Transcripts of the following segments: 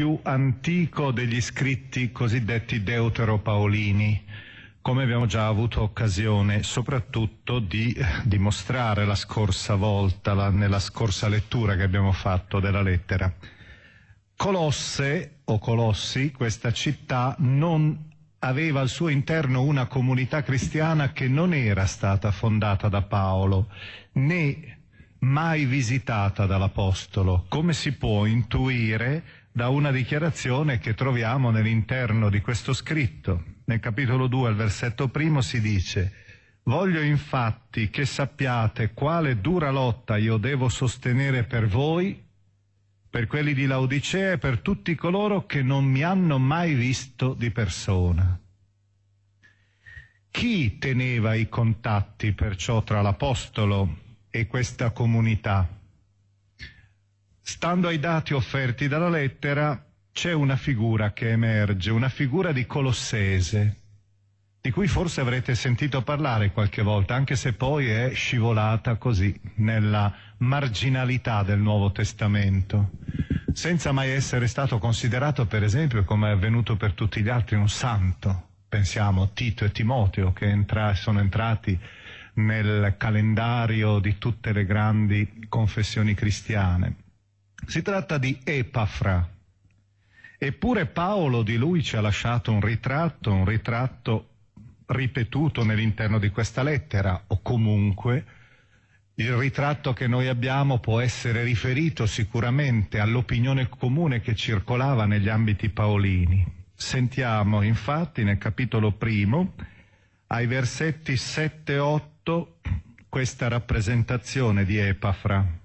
più antico degli scritti cosiddetti deuteropaolini, come abbiamo già avuto occasione soprattutto di eh, dimostrare la scorsa volta, la, nella scorsa lettura che abbiamo fatto della lettera. Colosse o Colossi, questa città, non aveva al suo interno una comunità cristiana che non era stata fondata da Paolo, né mai visitata dall'Apostolo, come si può intuire da una dichiarazione che troviamo nell'interno di questo scritto. Nel capitolo 2, al versetto primo, si dice Voglio infatti che sappiate quale dura lotta io devo sostenere per voi, per quelli di Laodicea e per tutti coloro che non mi hanno mai visto di persona. Chi teneva i contatti perciò tra l'Apostolo e questa comunità? Stando ai dati offerti dalla lettera, c'è una figura che emerge, una figura di Colossese, di cui forse avrete sentito parlare qualche volta, anche se poi è scivolata così nella marginalità del Nuovo Testamento, senza mai essere stato considerato, per esempio, come è avvenuto per tutti gli altri, un santo. Pensiamo Tito e Timoteo che entra- sono entrati nel calendario di tutte le grandi confessioni cristiane. Si tratta di Epafra. Eppure Paolo di lui ci ha lasciato un ritratto, un ritratto ripetuto nell'interno di questa lettera, o comunque il ritratto che noi abbiamo può essere riferito sicuramente all'opinione comune che circolava negli ambiti paolini. Sentiamo infatti nel capitolo primo, ai versetti 7-8, questa rappresentazione di Epafra.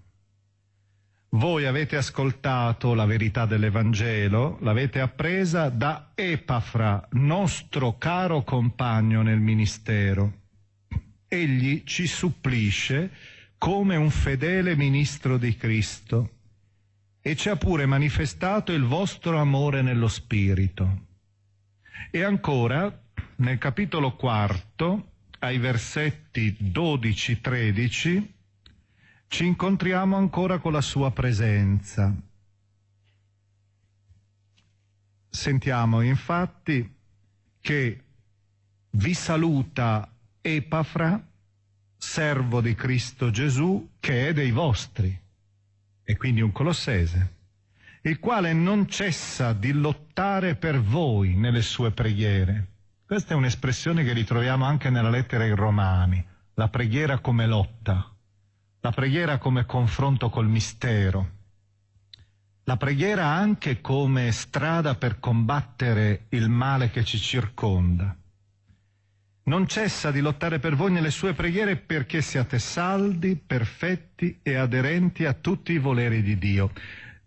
Voi avete ascoltato la verità dell'Evangelo, l'avete appresa da Epafra, nostro caro compagno nel ministero. Egli ci supplisce come un fedele ministro di Cristo e ci ha pure manifestato il vostro amore nello Spirito. E ancora, nel capitolo quarto, ai versetti 12-13, ci incontriamo ancora con la sua presenza. Sentiamo infatti che vi saluta Epafra, servo di Cristo Gesù, che è dei vostri, e quindi un colossese, il quale non cessa di lottare per voi nelle sue preghiere. Questa è un'espressione che ritroviamo anche nella lettera ai Romani, la preghiera come lotta la preghiera come confronto col mistero, la preghiera anche come strada per combattere il male che ci circonda. Non cessa di lottare per voi nelle sue preghiere perché siate saldi, perfetti e aderenti a tutti i voleri di Dio.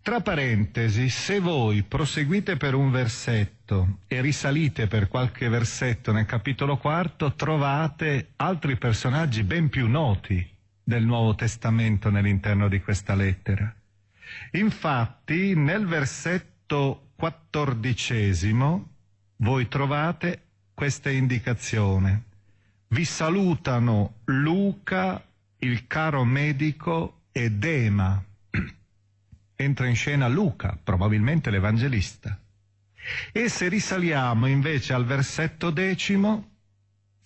Tra parentesi, se voi proseguite per un versetto e risalite per qualche versetto nel capitolo quarto, trovate altri personaggi ben più noti del Nuovo Testamento nell'interno di questa lettera. Infatti nel versetto quattordicesimo voi trovate questa indicazione. Vi salutano Luca, il caro medico ed Ema. Entra in scena Luca, probabilmente l'Evangelista. E se risaliamo invece al versetto decimo,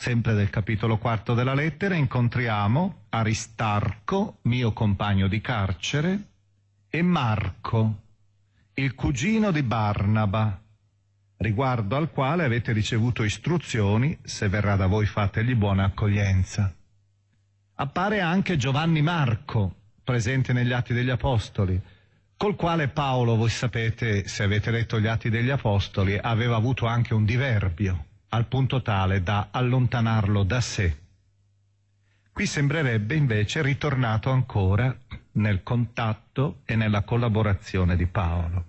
Sempre del capitolo quarto della lettera incontriamo Aristarco, mio compagno di carcere, e Marco, il cugino di Barnaba, riguardo al quale avete ricevuto istruzioni, se verrà da voi fategli buona accoglienza. Appare anche Giovanni Marco, presente negli Atti degli Apostoli, col quale Paolo, voi sapete, se avete letto gli Atti degli Apostoli, aveva avuto anche un diverbio al punto tale da allontanarlo da sé. Qui sembrerebbe invece ritornato ancora nel contatto e nella collaborazione di Paolo.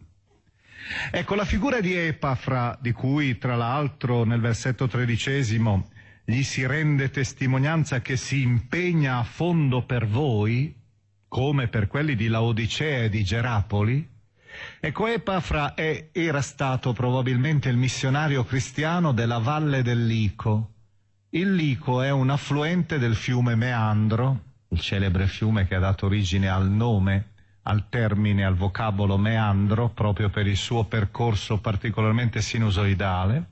Ecco, la figura di Epafra, di cui tra l'altro nel versetto tredicesimo gli si rende testimonianza che si impegna a fondo per voi, come per quelli di Laodicea e di Gerapoli, Ecco, Epafra è, era stato probabilmente il missionario cristiano della valle del Lico. Il Lico è un affluente del fiume Meandro, il celebre fiume che ha dato origine al nome, al termine, al vocabolo meandro, proprio per il suo percorso particolarmente sinusoidale.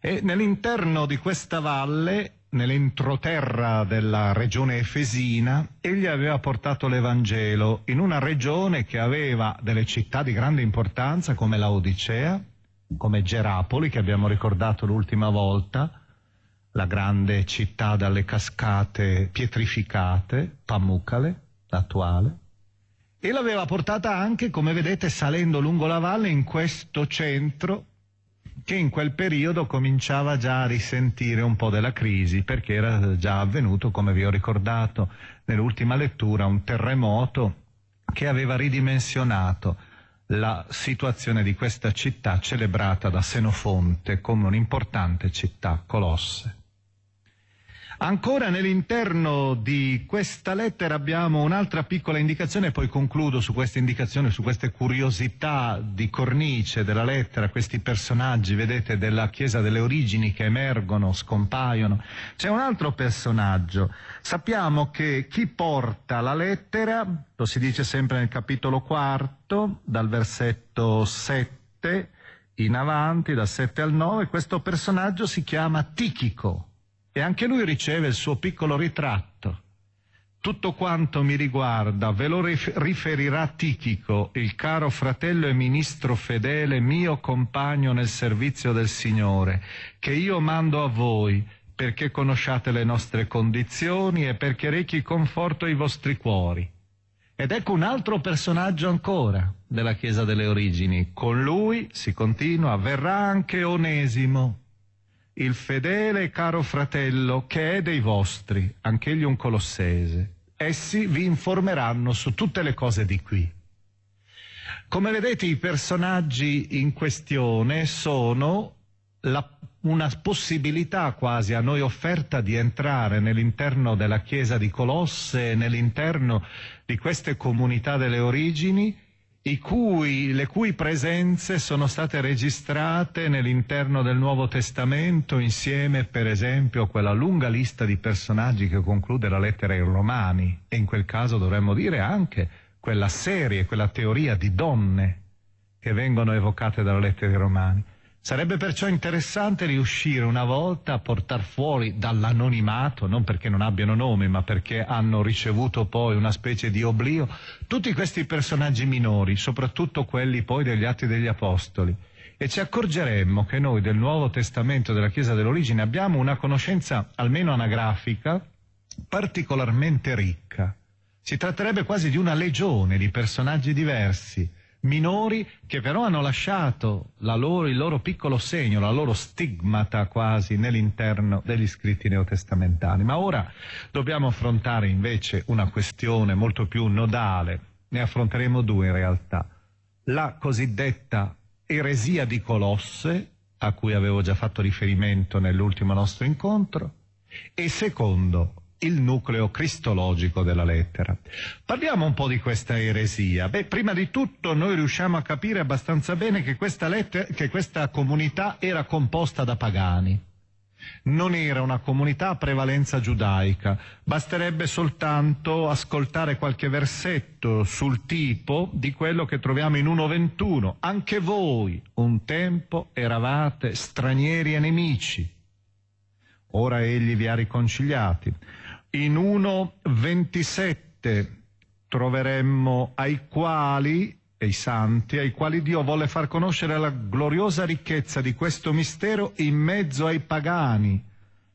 E nell'interno di questa valle nell'entroterra della regione efesina, egli aveva portato l'Evangelo in una regione che aveva delle città di grande importanza come Laodicea, come Gerapoli, che abbiamo ricordato l'ultima volta, la grande città dalle cascate pietrificate, Pamucale, l'attuale, e l'aveva portata anche, come vedete, salendo lungo la valle in questo centro che in quel periodo cominciava già a risentire un po' della crisi perché era già avvenuto, come vi ho ricordato nell'ultima lettura, un terremoto che aveva ridimensionato la situazione di questa città celebrata da Senofonte come un'importante città colosse. Ancora nell'interno di questa lettera abbiamo un'altra piccola indicazione e poi concludo su queste indicazioni, su queste curiosità di cornice della lettera, questi personaggi, vedete, della Chiesa delle origini che emergono, scompaiono. C'è un altro personaggio. Sappiamo che chi porta la lettera, lo si dice sempre nel capitolo quarto, dal versetto 7 in avanti, dal 7 al 9, questo personaggio si chiama Tichico e anche lui riceve il suo piccolo ritratto. Tutto quanto mi riguarda ve lo riferirà Tichico, il caro fratello e ministro fedele, mio compagno nel servizio del Signore, che io mando a voi perché conosciate le nostre condizioni e perché rechi conforto ai vostri cuori. Ed ecco un altro personaggio ancora della Chiesa delle origini. Con lui, si continua, verrà anche Onesimo, il fedele e caro fratello che è dei vostri, anch'egli un colossese. Essi vi informeranno su tutte le cose di qui. Come vedete i personaggi in questione sono la, una possibilità quasi a noi offerta di entrare nell'interno della chiesa di Colosse, nell'interno di queste comunità delle origini, cui, le cui presenze sono state registrate nell'interno del Nuovo Testamento insieme per esempio a quella lunga lista di personaggi che conclude la lettera ai Romani e in quel caso dovremmo dire anche quella serie, quella teoria di donne che vengono evocate dalla lettera ai Romani. Sarebbe perciò interessante riuscire una volta a portar fuori dall'anonimato, non perché non abbiano nome, ma perché hanno ricevuto poi una specie di oblio, tutti questi personaggi minori, soprattutto quelli poi degli Atti degli Apostoli. E ci accorgeremmo che noi del Nuovo Testamento della Chiesa dell'origine abbiamo una conoscenza, almeno anagrafica, particolarmente ricca. Si tratterebbe quasi di una legione di personaggi diversi, minori che però hanno lasciato la loro, il loro piccolo segno, la loro stigmata quasi nell'interno degli scritti neotestamentali. Ma ora dobbiamo affrontare invece una questione molto più nodale, ne affronteremo due in realtà, la cosiddetta eresia di Colosse, a cui avevo già fatto riferimento nell'ultimo nostro incontro, e secondo il nucleo cristologico della lettera. Parliamo un po' di questa eresia. Beh, prima di tutto noi riusciamo a capire abbastanza bene che questa, lettera, che questa comunità era composta da pagani non era una comunità a prevalenza giudaica. Basterebbe soltanto ascoltare qualche versetto sul tipo di quello che troviamo in 1.21. Anche voi un tempo eravate stranieri e nemici. Ora egli vi ha riconciliati in 1.27 troveremmo ai quali, e i santi, ai quali Dio volle far conoscere la gloriosa ricchezza di questo mistero in mezzo ai pagani,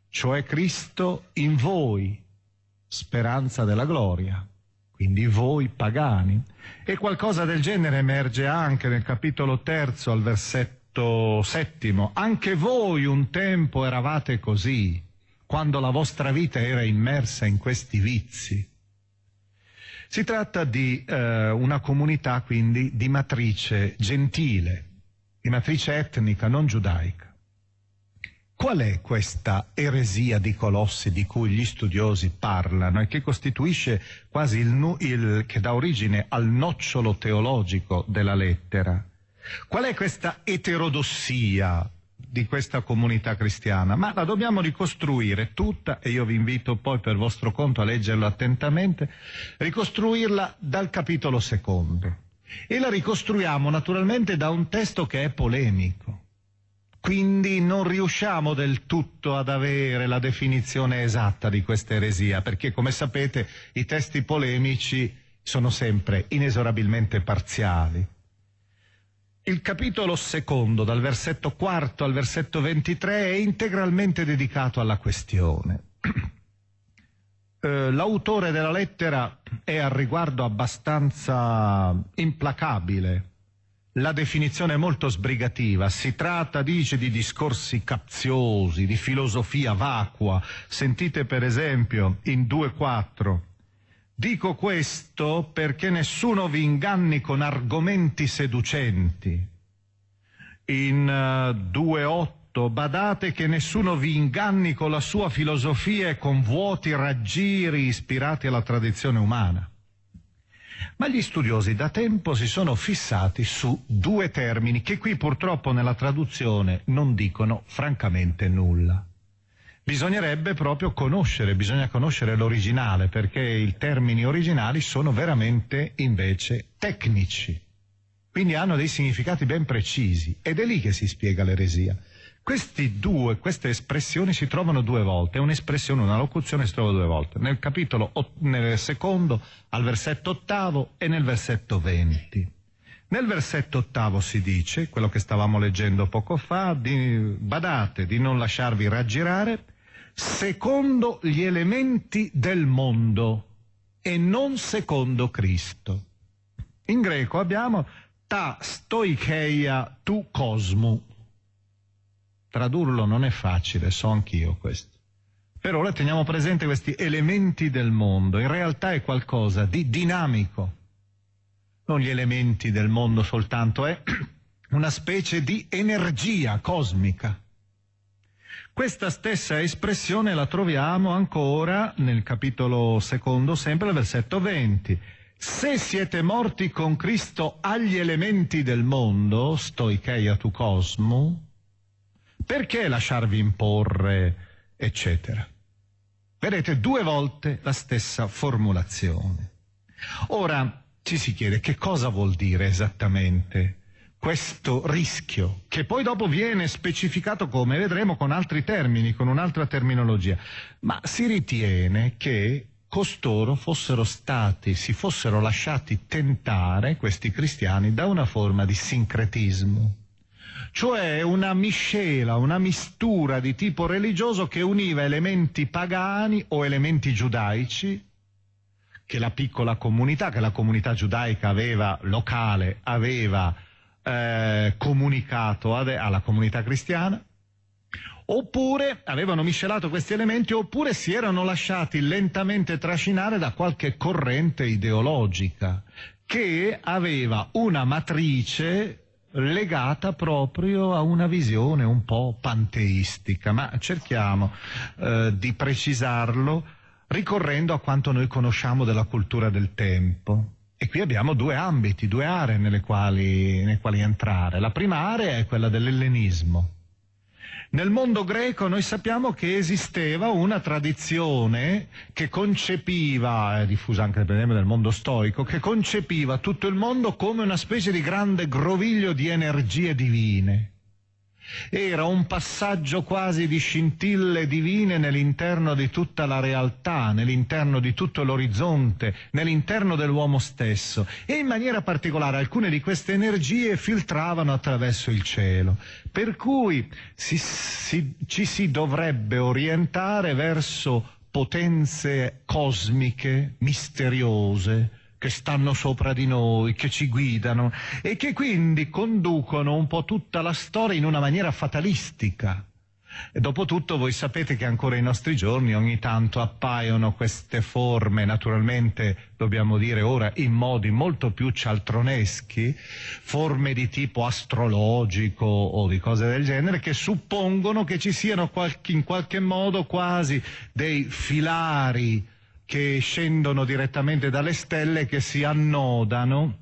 cioè Cristo in voi, speranza della gloria quindi voi pagani. E qualcosa del genere emerge anche nel capitolo terzo al versetto settimo. Anche voi un tempo eravate così, quando la vostra vita era immersa in questi vizi. Si tratta di eh, una comunità quindi di matrice gentile, di matrice etnica, non giudaica. Qual è questa eresia di Colossi di cui gli studiosi parlano e che costituisce quasi il, il che dà origine al nocciolo teologico della lettera? Qual è questa eterodossia di questa comunità cristiana, ma la dobbiamo ricostruire tutta, e io vi invito poi per vostro conto a leggerlo attentamente, ricostruirla dal capitolo secondo. E la ricostruiamo naturalmente da un testo che è polemico, quindi non riusciamo del tutto ad avere la definizione esatta di questa eresia, perché come sapete i testi polemici sono sempre inesorabilmente parziali il capitolo secondo, dal versetto quarto al versetto ventitré, è integralmente dedicato alla questione. Eh, l'autore della lettera è al riguardo abbastanza implacabile. La definizione è molto sbrigativa, si tratta, dice, di discorsi capziosi, di filosofia vacua. Sentite per esempio in 2.4 Dico questo perché nessuno vi inganni con argomenti seducenti. In uh, eh, 2.8 badate che nessuno vi inganni con la sua filosofia e con vuoti raggiri ispirati alla tradizione umana. Ma gli studiosi da tempo si sono fissati su due termini che qui purtroppo nella traduzione non dicono francamente nulla bisognerebbe proprio conoscere, bisogna conoscere l'originale, perché i termini originali sono veramente invece tecnici, quindi hanno dei significati ben precisi ed è lì che si spiega l'eresia. Questi due, queste espressioni si trovano due volte, un'espressione, una locuzione si trova due volte, nel capitolo nel secondo, al versetto ottavo e nel versetto venti. Nel versetto ottavo si dice, quello che stavamo leggendo poco fa, di, badate di non lasciarvi raggirare secondo gli elementi del mondo e non secondo Cristo. In greco abbiamo ta stoicheia tu cosmu. Tradurlo non è facile, so anch'io questo. Per ora teniamo presente questi elementi del mondo. In realtà è qualcosa di dinamico. Non gli elementi del mondo soltanto, è una specie di energia cosmica questa stessa espressione la troviamo ancora nel capitolo secondo, sempre al versetto 20. Se siete morti con Cristo agli elementi del mondo, stoicheia tu cosmo, perché lasciarvi imporre, eccetera? Vedete due volte la stessa formulazione. Ora ci si chiede che cosa vuol dire esattamente questo rischio, che poi dopo viene specificato come vedremo con altri termini, con un'altra terminologia, ma si ritiene che costoro fossero stati, si fossero lasciati tentare questi cristiani da una forma di sincretismo, cioè una miscela, una mistura di tipo religioso che univa elementi pagani o elementi giudaici che la piccola comunità, che la comunità giudaica aveva locale, aveva eh, comunicato ad, alla comunità cristiana, oppure avevano miscelato questi elementi, oppure si erano lasciati lentamente trascinare da qualche corrente ideologica che aveva una matrice legata proprio a una visione un po' panteistica, ma cerchiamo eh, di precisarlo ricorrendo a quanto noi conosciamo della cultura del tempo. E qui abbiamo due ambiti, due aree nelle quali, nelle quali entrare. La prima area è quella dell'ellenismo. Nel mondo greco noi sappiamo che esisteva una tradizione che concepiva, è diffusa anche per esempio nel mondo stoico, che concepiva tutto il mondo come una specie di grande groviglio di energie divine era un passaggio quasi di scintille divine nell'interno di tutta la realtà, nell'interno di tutto l'orizzonte, nell'interno dell'uomo stesso e in maniera particolare alcune di queste energie filtravano attraverso il cielo. Per cui si, si, ci si dovrebbe orientare verso potenze cosmiche, misteriose, che stanno sopra di noi, che ci guidano e che quindi conducono un po' tutta la storia in una maniera fatalistica. E dopotutto voi sapete che ancora ai nostri giorni ogni tanto appaiono queste forme, naturalmente dobbiamo dire ora in modi molto più cialtroneschi, forme di tipo astrologico o di cose del genere, che suppongono che ci siano qualche, in qualche modo quasi dei filari che scendono direttamente dalle stelle e che si annodano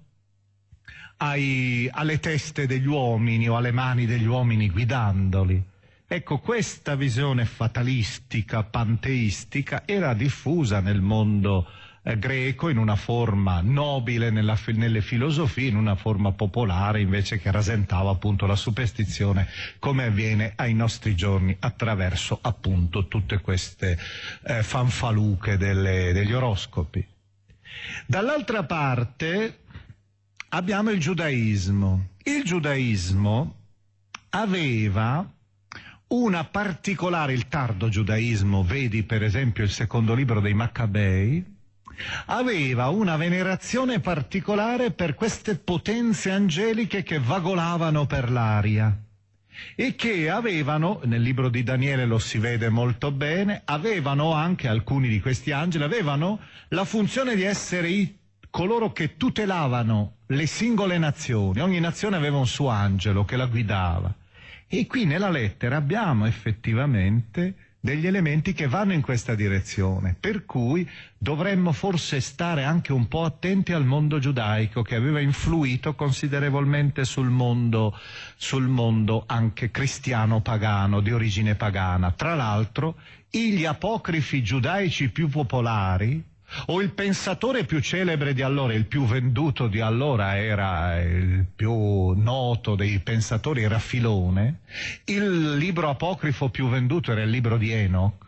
ai, alle teste degli uomini o alle mani degli uomini guidandoli. Ecco, questa visione fatalistica, panteistica, era diffusa nel mondo eh, greco in una forma nobile nella, nelle filosofie, in una forma popolare invece che rasentava appunto la superstizione come avviene ai nostri giorni attraverso appunto tutte queste eh, fanfaluche delle, degli oroscopi. Dall'altra parte abbiamo il giudaismo. Il giudaismo aveva una particolare, il tardo giudaismo, vedi per esempio il secondo libro dei Maccabei, aveva una venerazione particolare per queste potenze angeliche che vagolavano per l'aria e che avevano, nel libro di Daniele lo si vede molto bene, avevano anche alcuni di questi angeli, avevano la funzione di essere i, coloro che tutelavano le singole nazioni, ogni nazione aveva un suo angelo che la guidava. E qui nella lettera abbiamo effettivamente degli elementi che vanno in questa direzione, per cui dovremmo forse stare anche un po' attenti al mondo giudaico che aveva influito considerevolmente sul mondo, sul mondo anche cristiano pagano, di origine pagana. Tra l'altro, gli apocrifi giudaici più popolari, o il pensatore più celebre di allora, il più venduto di allora era il più noto dei pensatori, era Filone, il libro apocrifo più venduto era il libro di Enoch.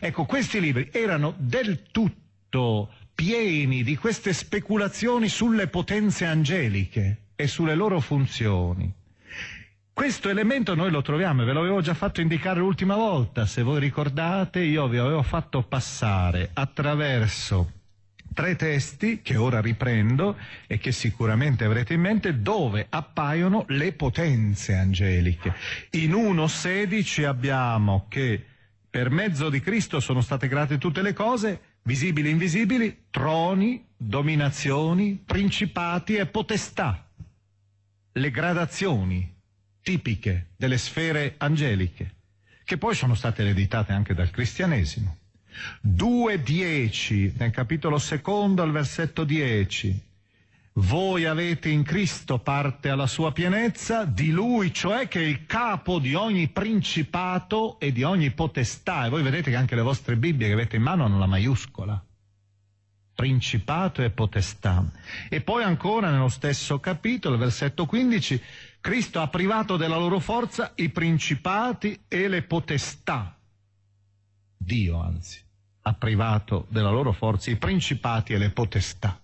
Ecco, questi libri erano del tutto pieni di queste speculazioni sulle potenze angeliche e sulle loro funzioni. Questo elemento noi lo troviamo, ve l'avevo già fatto indicare l'ultima volta, se voi ricordate io vi avevo fatto passare attraverso tre testi che ora riprendo e che sicuramente avrete in mente dove appaiono le potenze angeliche. In 1.16 abbiamo che per mezzo di Cristo sono state create tutte le cose, visibili e invisibili, troni, dominazioni, principati e potestà, le gradazioni tipiche delle sfere angeliche, che poi sono state ereditate anche dal cristianesimo. 2.10, nel capitolo secondo al versetto 10, voi avete in Cristo parte alla sua pienezza, di Lui, cioè che è il capo di ogni principato e di ogni potestà. E voi vedete che anche le vostre Bibbie che avete in mano hanno la maiuscola. Principato e potestà. E poi ancora nello stesso capitolo, versetto 15, Cristo ha privato della loro forza i principati e le potestà. Dio, anzi, ha privato della loro forza i principati e le potestà.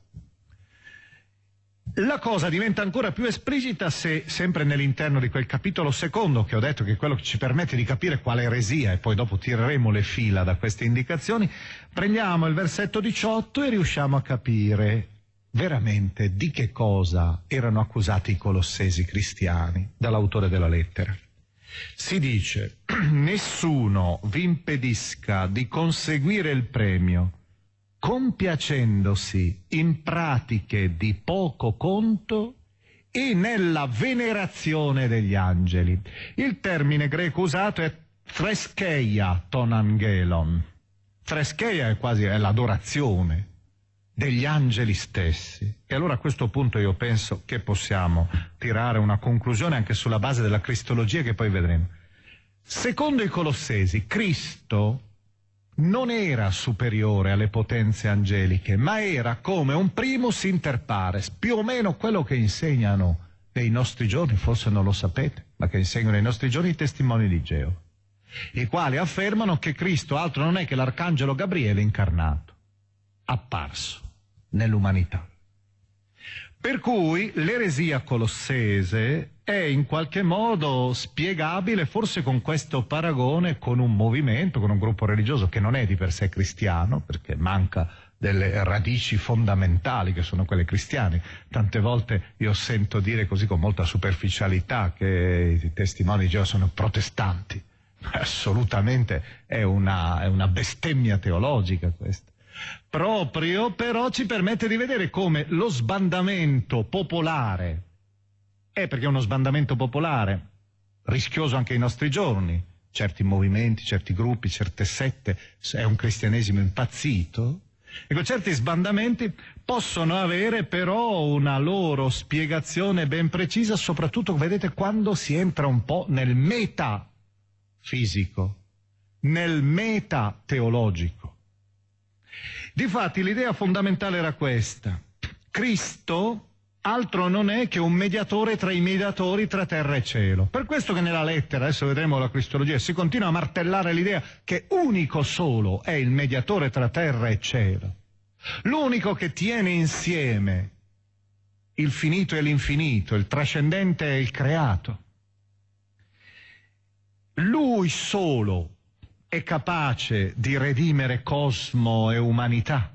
La cosa diventa ancora più esplicita se, sempre nell'interno di quel capitolo secondo, che ho detto che è quello che ci permette di capire quale eresia, e poi dopo tireremo le fila da queste indicazioni, prendiamo il versetto 18 e riusciamo a capire veramente di che cosa erano accusati i colossesi cristiani dall'autore della lettera. Si dice, nessuno vi impedisca di conseguire il premio compiacendosi in pratiche di poco conto e nella venerazione degli angeli. Il termine greco usato è frescheia ton angelon. Frescheia è quasi è l'adorazione, degli angeli stessi. E allora a questo punto io penso che possiamo tirare una conclusione anche sulla base della cristologia che poi vedremo. Secondo i Colossesi, Cristo non era superiore alle potenze angeliche, ma era come un primus inter pares, più o meno quello che insegnano nei nostri giorni, forse non lo sapete, ma che insegnano nei nostri giorni i testimoni di Geo, i quali affermano che Cristo altro non è che l'arcangelo Gabriele incarnato, apparso nell'umanità. Per cui l'eresia colossese è in qualche modo spiegabile forse con questo paragone con un movimento, con un gruppo religioso che non è di per sé cristiano, perché manca delle radici fondamentali che sono quelle cristiane. Tante volte io sento dire così con molta superficialità che i testimoni di Geo sono protestanti. Assolutamente è una, è una bestemmia teologica questa proprio però ci permette di vedere come lo sbandamento popolare, è eh, perché è uno sbandamento popolare, rischioso anche ai nostri giorni, certi movimenti, certi gruppi, certe sette, è un cristianesimo impazzito, Ecco, certi sbandamenti possono avere però una loro spiegazione ben precisa, soprattutto, vedete, quando si entra un po' nel metafisico, nel meta teologico. Difatti l'idea fondamentale era questa. Cristo altro non è che un mediatore tra i mediatori tra terra e cielo. Per questo che nella lettera, adesso vedremo la Cristologia, si continua a martellare l'idea che unico solo è il mediatore tra terra e cielo. L'unico che tiene insieme il finito e l'infinito, il trascendente e il creato. Lui solo è capace di redimere cosmo e umanità.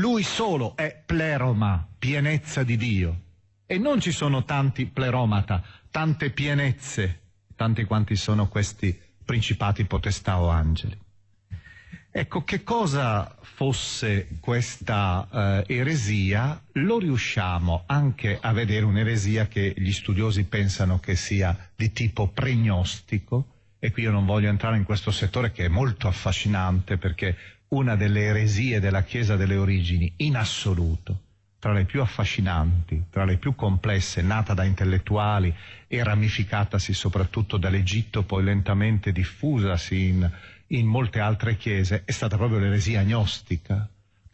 Lui solo è pleroma, pienezza di Dio. E non ci sono tanti pleromata, tante pienezze, tanti quanti sono questi principati, potestà o angeli. Ecco, che cosa fosse questa eh, eresia lo riusciamo anche a vedere un'eresia che gli studiosi pensano che sia di tipo pregnostico, e qui io non voglio entrare in questo settore che è molto affascinante perché una delle eresie della Chiesa delle origini in assoluto, tra le più affascinanti, tra le più complesse, nata da intellettuali e ramificatasi soprattutto dall'Egitto, poi lentamente diffusasi in, in molte altre chiese, è stata proprio l'eresia gnostica,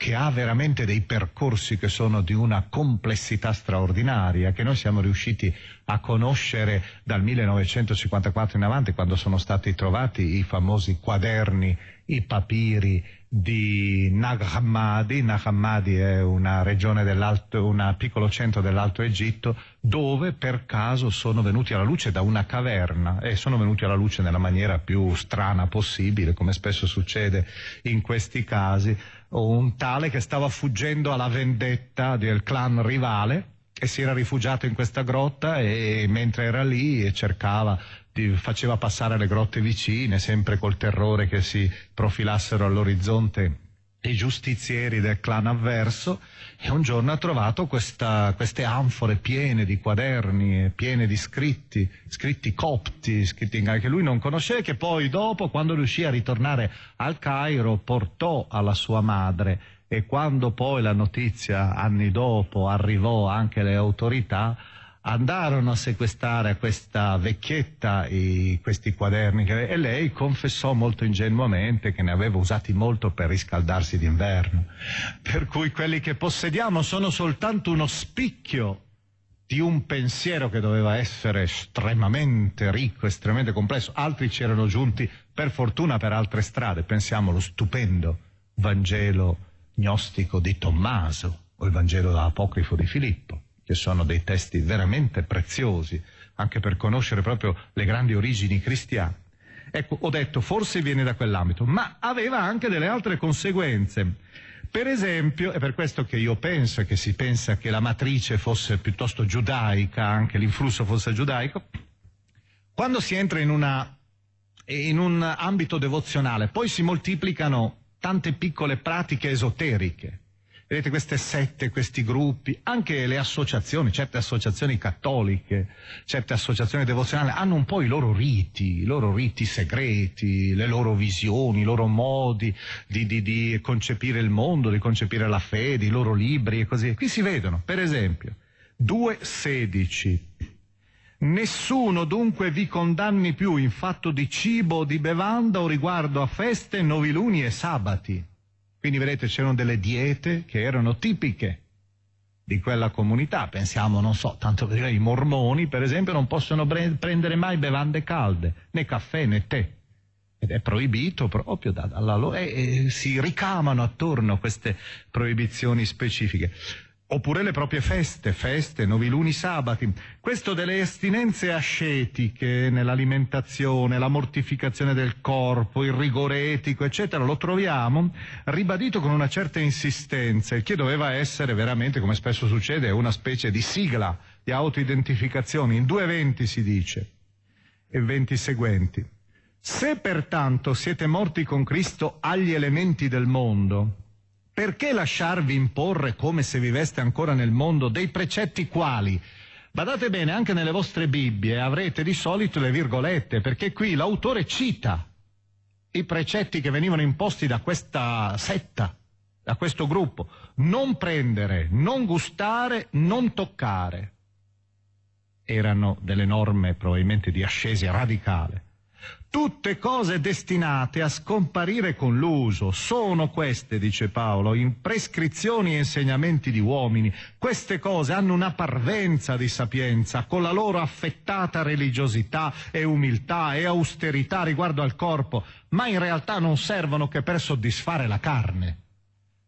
che ha veramente dei percorsi che sono di una complessità straordinaria, che noi siamo riusciti a conoscere dal 1954 in avanti, quando sono stati trovati i famosi quaderni, i papiri di Nag Hammadi. Nag Hammadi è una regione dell'Alto, un piccolo centro dell'Alto Egitto, dove per caso sono venuti alla luce da una caverna e sono venuti alla luce nella maniera più strana possibile, come spesso succede in questi casi, un tale che stava fuggendo alla vendetta del clan rivale e si era rifugiato in questa grotta e mentre era lì cercava faceva passare le grotte vicine sempre col terrore che si profilassero all'orizzonte dei giustizieri del clan avverso e un giorno ha trovato questa, queste anfore piene di quaderni, piene di scritti, scritti copti, scritti che lui non conosceva che poi dopo, quando riuscì a ritornare al Cairo, portò alla sua madre e quando poi la notizia anni dopo arrivò anche alle autorità, andarono a sequestrare a questa vecchietta i, questi quaderni che, e lei confessò molto ingenuamente che ne aveva usati molto per riscaldarsi d'inverno. Per cui quelli che possediamo sono soltanto uno spicchio di un pensiero che doveva essere estremamente ricco, estremamente complesso. Altri ci erano giunti per fortuna per altre strade. Pensiamo allo stupendo Vangelo gnostico di Tommaso o il Vangelo apocrifo di Filippo che sono dei testi veramente preziosi, anche per conoscere proprio le grandi origini cristiane. Ecco, ho detto, forse viene da quell'ambito, ma aveva anche delle altre conseguenze. Per esempio, è per questo che io penso e che si pensa che la matrice fosse piuttosto giudaica, anche l'influsso fosse giudaico, quando si entra in, una, in un ambito devozionale, poi si moltiplicano tante piccole pratiche esoteriche, vedete queste sette, questi gruppi, anche le associazioni, certe associazioni cattoliche, certe associazioni devozionali hanno un po' i loro riti, i loro riti segreti, le loro visioni, i loro modi di, di, di concepire il mondo, di concepire la fede, i loro libri e così. Qui si vedono, per esempio, 2.16. Nessuno dunque vi condanni più in fatto di cibo o di bevanda o riguardo a feste, noviluni e sabati quindi vedete c'erano delle diete che erano tipiche di quella comunità, pensiamo, non so, tanto per dire, i mormoni per esempio non possono pre- prendere mai bevande calde, né caffè né tè, ed è proibito proprio dalla loro, e si ricamano attorno a queste proibizioni specifiche oppure le proprie feste, feste, noviluni, sabati. Questo delle estinenze ascetiche nell'alimentazione, la mortificazione del corpo, il rigore etico, eccetera, lo troviamo ribadito con una certa insistenza, il che doveva essere veramente, come spesso succede, una specie di sigla di autoidentificazione, in due venti si dice, e venti seguenti. Se pertanto siete morti con Cristo agli elementi del mondo, perché lasciarvi imporre, come se viveste ancora nel mondo, dei precetti quali? Badate bene, anche nelle vostre Bibbie avrete di solito le virgolette, perché qui l'autore cita i precetti che venivano imposti da questa setta, da questo gruppo. Non prendere, non gustare, non toccare. Erano delle norme probabilmente di ascesi radicale. Tutte cose destinate a scomparire con l'uso. Sono queste, dice Paolo, in prescrizioni e insegnamenti di uomini. Queste cose hanno una parvenza di sapienza, con la loro affettata religiosità e umiltà e austerità riguardo al corpo, ma in realtà non servono che per soddisfare la carne.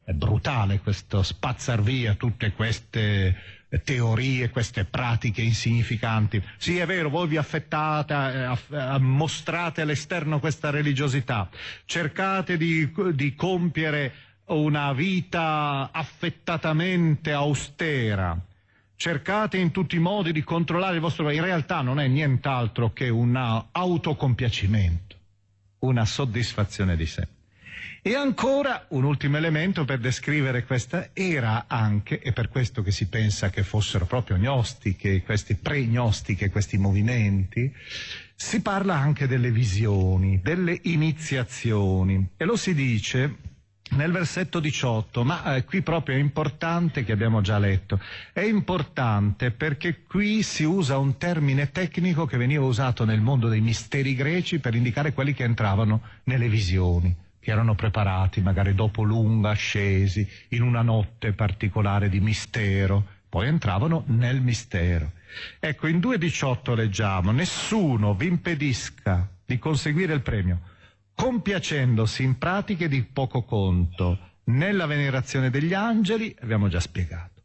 È brutale questo spazzar via tutte queste teorie, queste pratiche insignificanti. Sì, è vero, voi vi affettate, eh, eh, mostrate all'esterno questa religiosità, cercate di, di compiere una vita affettatamente austera, cercate in tutti i modi di controllare il vostro... In realtà non è nient'altro che un autocompiacimento, una soddisfazione di sé. E ancora un ultimo elemento per descrivere questa era anche, e per questo che si pensa che fossero proprio gnostiche, queste pregnostiche, questi movimenti, si parla anche delle visioni, delle iniziazioni. E lo si dice nel versetto 18, ma eh, qui proprio è importante che abbiamo già letto, è importante perché qui si usa un termine tecnico che veniva usato nel mondo dei misteri greci per indicare quelli che entravano nelle visioni che erano preparati magari dopo lunga ascesi, in una notte particolare di mistero, poi entravano nel mistero. Ecco, in 2.18 leggiamo, nessuno vi impedisca di conseguire il premio, compiacendosi in pratiche di poco conto, nella venerazione degli angeli, abbiamo già spiegato,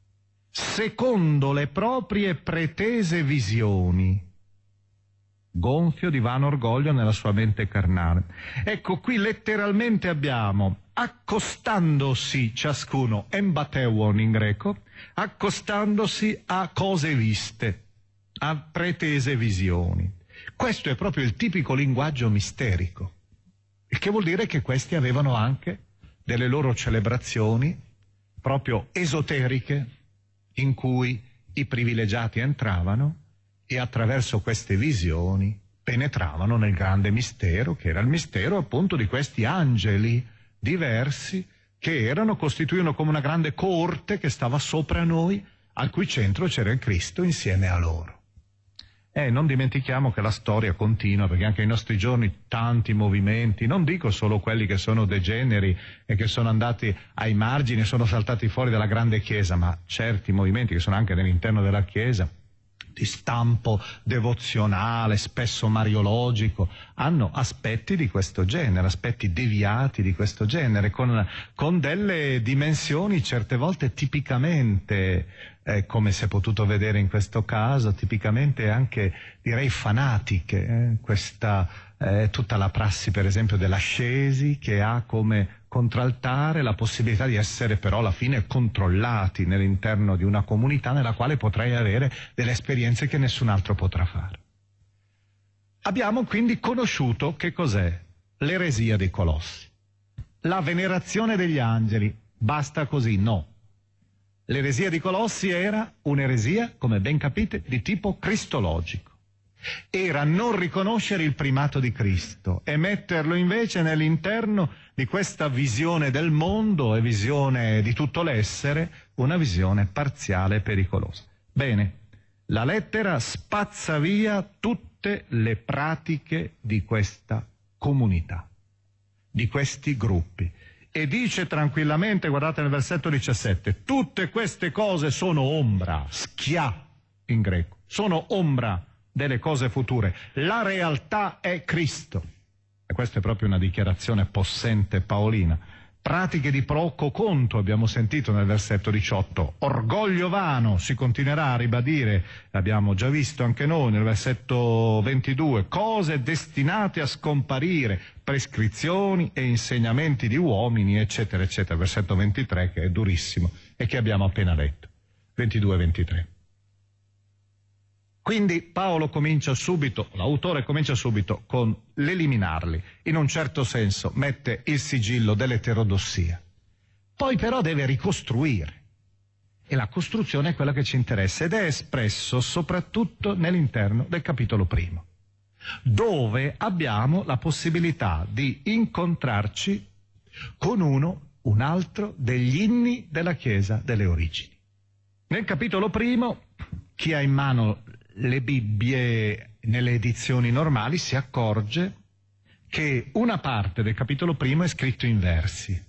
secondo le proprie pretese visioni gonfio di vano orgoglio nella sua mente carnale. Ecco, qui letteralmente abbiamo accostandosi ciascuno, embateuon in greco, accostandosi a cose viste, a pretese visioni. Questo è proprio il tipico linguaggio misterico, il che vuol dire che questi avevano anche delle loro celebrazioni proprio esoteriche in cui i privilegiati entravano e attraverso queste visioni penetravano nel grande mistero, che era il mistero appunto di questi angeli diversi che erano, costituivano come una grande corte che stava sopra noi, al cui centro c'era il Cristo insieme a loro. E non dimentichiamo che la storia continua, perché anche ai nostri giorni tanti movimenti, non dico solo quelli che sono degeneri e che sono andati ai margini, e sono saltati fuori dalla grande Chiesa, ma certi movimenti che sono anche nell'interno della Chiesa, di stampo devozionale, spesso mariologico, hanno aspetti di questo genere, aspetti deviati di questo genere, con, con delle dimensioni certe volte tipicamente, eh, come si è potuto vedere in questo caso, tipicamente anche direi fanatiche, eh, questa eh, tutta la prassi per esempio dell'ascesi che ha come contraltare la possibilità di essere però alla fine controllati nell'interno di una comunità nella quale potrai avere delle esperienze che nessun altro potrà fare. Abbiamo quindi conosciuto che cos'è l'eresia dei colossi. La venerazione degli angeli, basta così, no. L'eresia dei colossi era un'eresia, come ben capite, di tipo cristologico era non riconoscere il primato di Cristo e metterlo invece nell'interno di questa visione del mondo e visione di tutto l'essere, una visione parziale e pericolosa. Bene, la lettera spazza via tutte le pratiche di questa comunità, di questi gruppi. E dice tranquillamente, guardate nel versetto 17, tutte queste cose sono ombra, schia in greco, sono ombra delle cose future. La realtà è Cristo. E questa è proprio una dichiarazione possente paolina. Pratiche di poco conto abbiamo sentito nel versetto 18. Orgoglio vano si continuerà a ribadire, l'abbiamo già visto anche noi nel versetto 22, cose destinate a scomparire, prescrizioni e insegnamenti di uomini, eccetera, eccetera. Versetto 23 che è durissimo e che abbiamo appena letto. 22-23. Quindi Paolo comincia subito, l'autore comincia subito con l'eliminarli, in un certo senso mette il sigillo dell'eterodossia. Poi però deve ricostruire. E la costruzione è quella che ci interessa ed è espresso soprattutto nell'interno del capitolo primo, dove abbiamo la possibilità di incontrarci con uno, un altro degli inni della Chiesa delle origini. Nel capitolo primo, chi ha in mano le Bibbie nelle edizioni normali si accorge che una parte del capitolo primo è scritto in versi.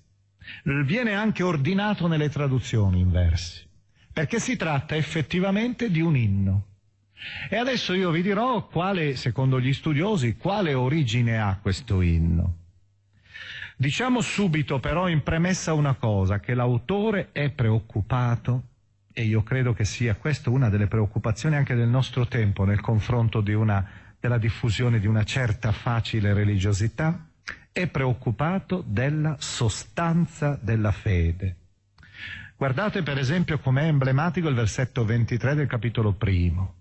Viene anche ordinato nelle traduzioni in versi, perché si tratta effettivamente di un inno. E adesso io vi dirò quale, secondo gli studiosi, quale origine ha questo inno. Diciamo subito però in premessa una cosa, che l'autore è preoccupato e io credo che sia questa una delle preoccupazioni anche del nostro tempo nel confronto una, della diffusione di una certa facile religiosità, è preoccupato della sostanza della fede. Guardate per esempio com'è emblematico il versetto 23 del capitolo primo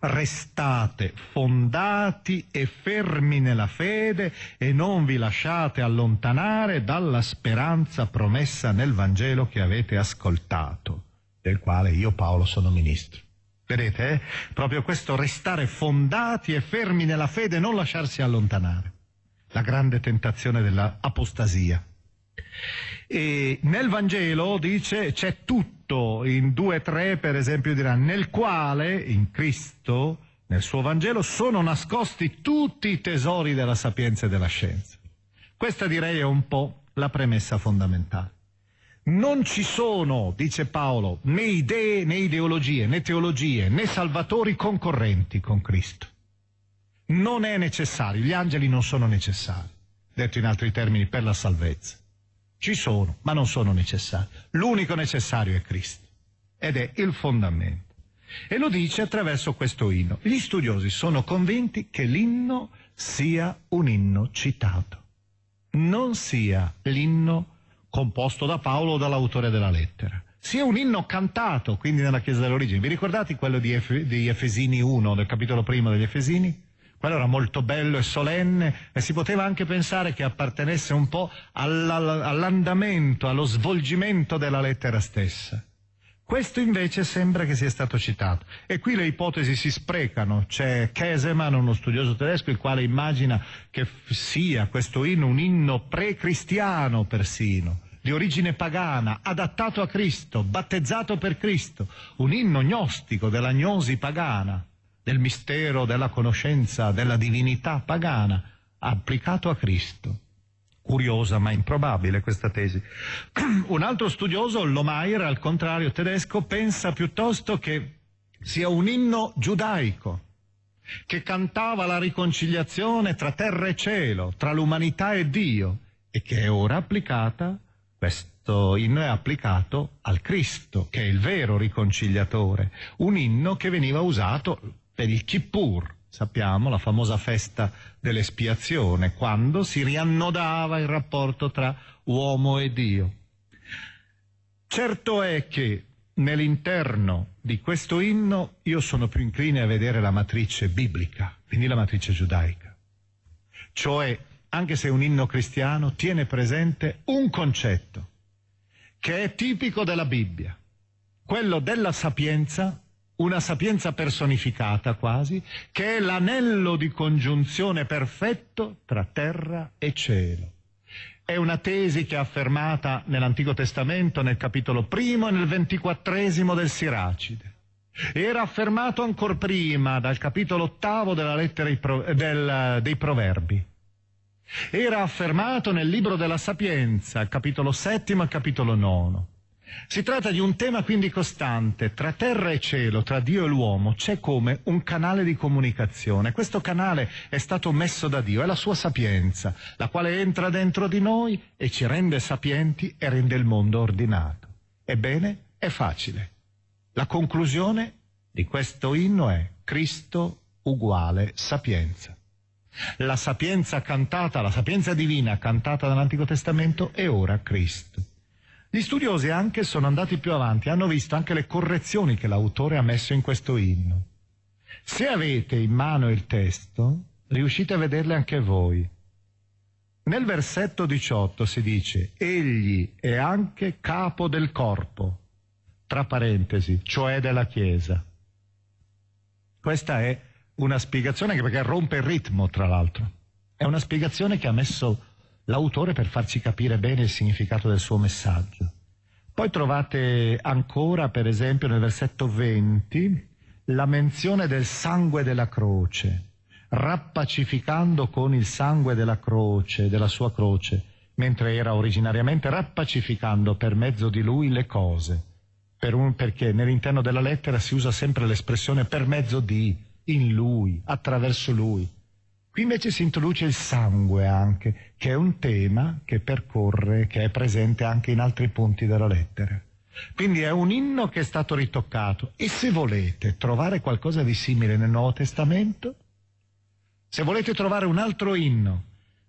restate fondati e fermi nella fede e non vi lasciate allontanare dalla speranza promessa nel Vangelo che avete ascoltato, del quale io Paolo sono ministro. Vedete, eh? proprio questo restare fondati e fermi nella fede e non lasciarsi allontanare, la grande tentazione dell'apostasia. E nel Vangelo dice c'è tutto tutto in 2-3 per esempio dirà nel quale in Cristo, nel suo Vangelo, sono nascosti tutti i tesori della sapienza e della scienza. Questa direi è un po' la premessa fondamentale. Non ci sono, dice Paolo, né idee né ideologie, né teologie, né salvatori concorrenti con Cristo. Non è necessario, gli angeli non sono necessari, detto in altri termini, per la salvezza. Ci sono, ma non sono necessari. L'unico necessario è Cristo ed è il fondamento. E lo dice attraverso questo inno. Gli studiosi sono convinti che l'inno sia un inno citato, non sia l'inno composto da Paolo o dall'autore della lettera sia un inno cantato, quindi nella Chiesa dell'origine. Vi ricordate quello di Ef- degli Efesini 1, del capitolo primo degli Efesini? quello era molto bello e solenne e si poteva anche pensare che appartenesse un po' all'andamento, allo svolgimento della lettera stessa. Questo invece sembra che sia stato citato. E qui le ipotesi si sprecano. C'è Keseman, uno studioso tedesco, il quale immagina che sia questo inno un inno pre-cristiano persino, di origine pagana, adattato a Cristo, battezzato per Cristo, un inno gnostico della gnosi pagana del mistero della conoscenza della divinità pagana applicato a Cristo. Curiosa ma improbabile questa tesi. Un altro studioso, Lohmeier, al contrario tedesco, pensa piuttosto che sia un inno giudaico che cantava la riconciliazione tra terra e cielo, tra l'umanità e Dio e che è ora applicata, questo inno è applicato al Cristo, che è il vero riconciliatore, un inno che veniva usato per il Kippur, sappiamo, la famosa festa dell'espiazione, quando si riannodava il rapporto tra uomo e Dio. Certo è che nell'interno di questo inno io sono più incline a vedere la matrice biblica, quindi la matrice giudaica. Cioè, anche se un inno cristiano, tiene presente un concetto che è tipico della Bibbia, quello della sapienza una sapienza personificata quasi, che è l'anello di congiunzione perfetto tra terra e cielo. È una tesi che è affermata nell'Antico Testamento nel capitolo primo e nel ventiquattresimo del Siracide. Era affermato ancora prima dal capitolo ottavo della lettera dei Proverbi. Era affermato nel libro della Sapienza, capitolo settimo e capitolo nono. Si tratta di un tema quindi costante, tra terra e cielo, tra Dio e l'uomo, c'è come un canale di comunicazione. Questo canale è stato messo da Dio, è la sua sapienza, la quale entra dentro di noi e ci rende sapienti e rende il mondo ordinato. Ebbene, è facile. La conclusione di questo inno è Cristo uguale sapienza. La sapienza cantata, la sapienza divina cantata dall'Antico Testamento è ora Cristo. Gli studiosi anche sono andati più avanti, hanno visto anche le correzioni che l'autore ha messo in questo inno. Se avete in mano il testo, riuscite a vederle anche voi. Nel versetto 18 si dice, egli è anche capo del corpo, tra parentesi, cioè della Chiesa. Questa è una spiegazione che perché rompe il ritmo, tra l'altro. È una spiegazione che ha messo l'autore per farci capire bene il significato del suo messaggio. Poi trovate ancora, per esempio, nel versetto 20, la menzione del sangue della croce, rappacificando con il sangue della croce, della sua croce, mentre era originariamente rappacificando per mezzo di lui le cose, per un, perché nell'interno della lettera si usa sempre l'espressione per mezzo di, in lui, attraverso lui. Qui invece si introduce il sangue anche, che è un tema che percorre, che è presente anche in altri punti della lettera. Quindi è un inno che è stato ritoccato e se volete trovare qualcosa di simile nel Nuovo Testamento, se volete trovare un altro inno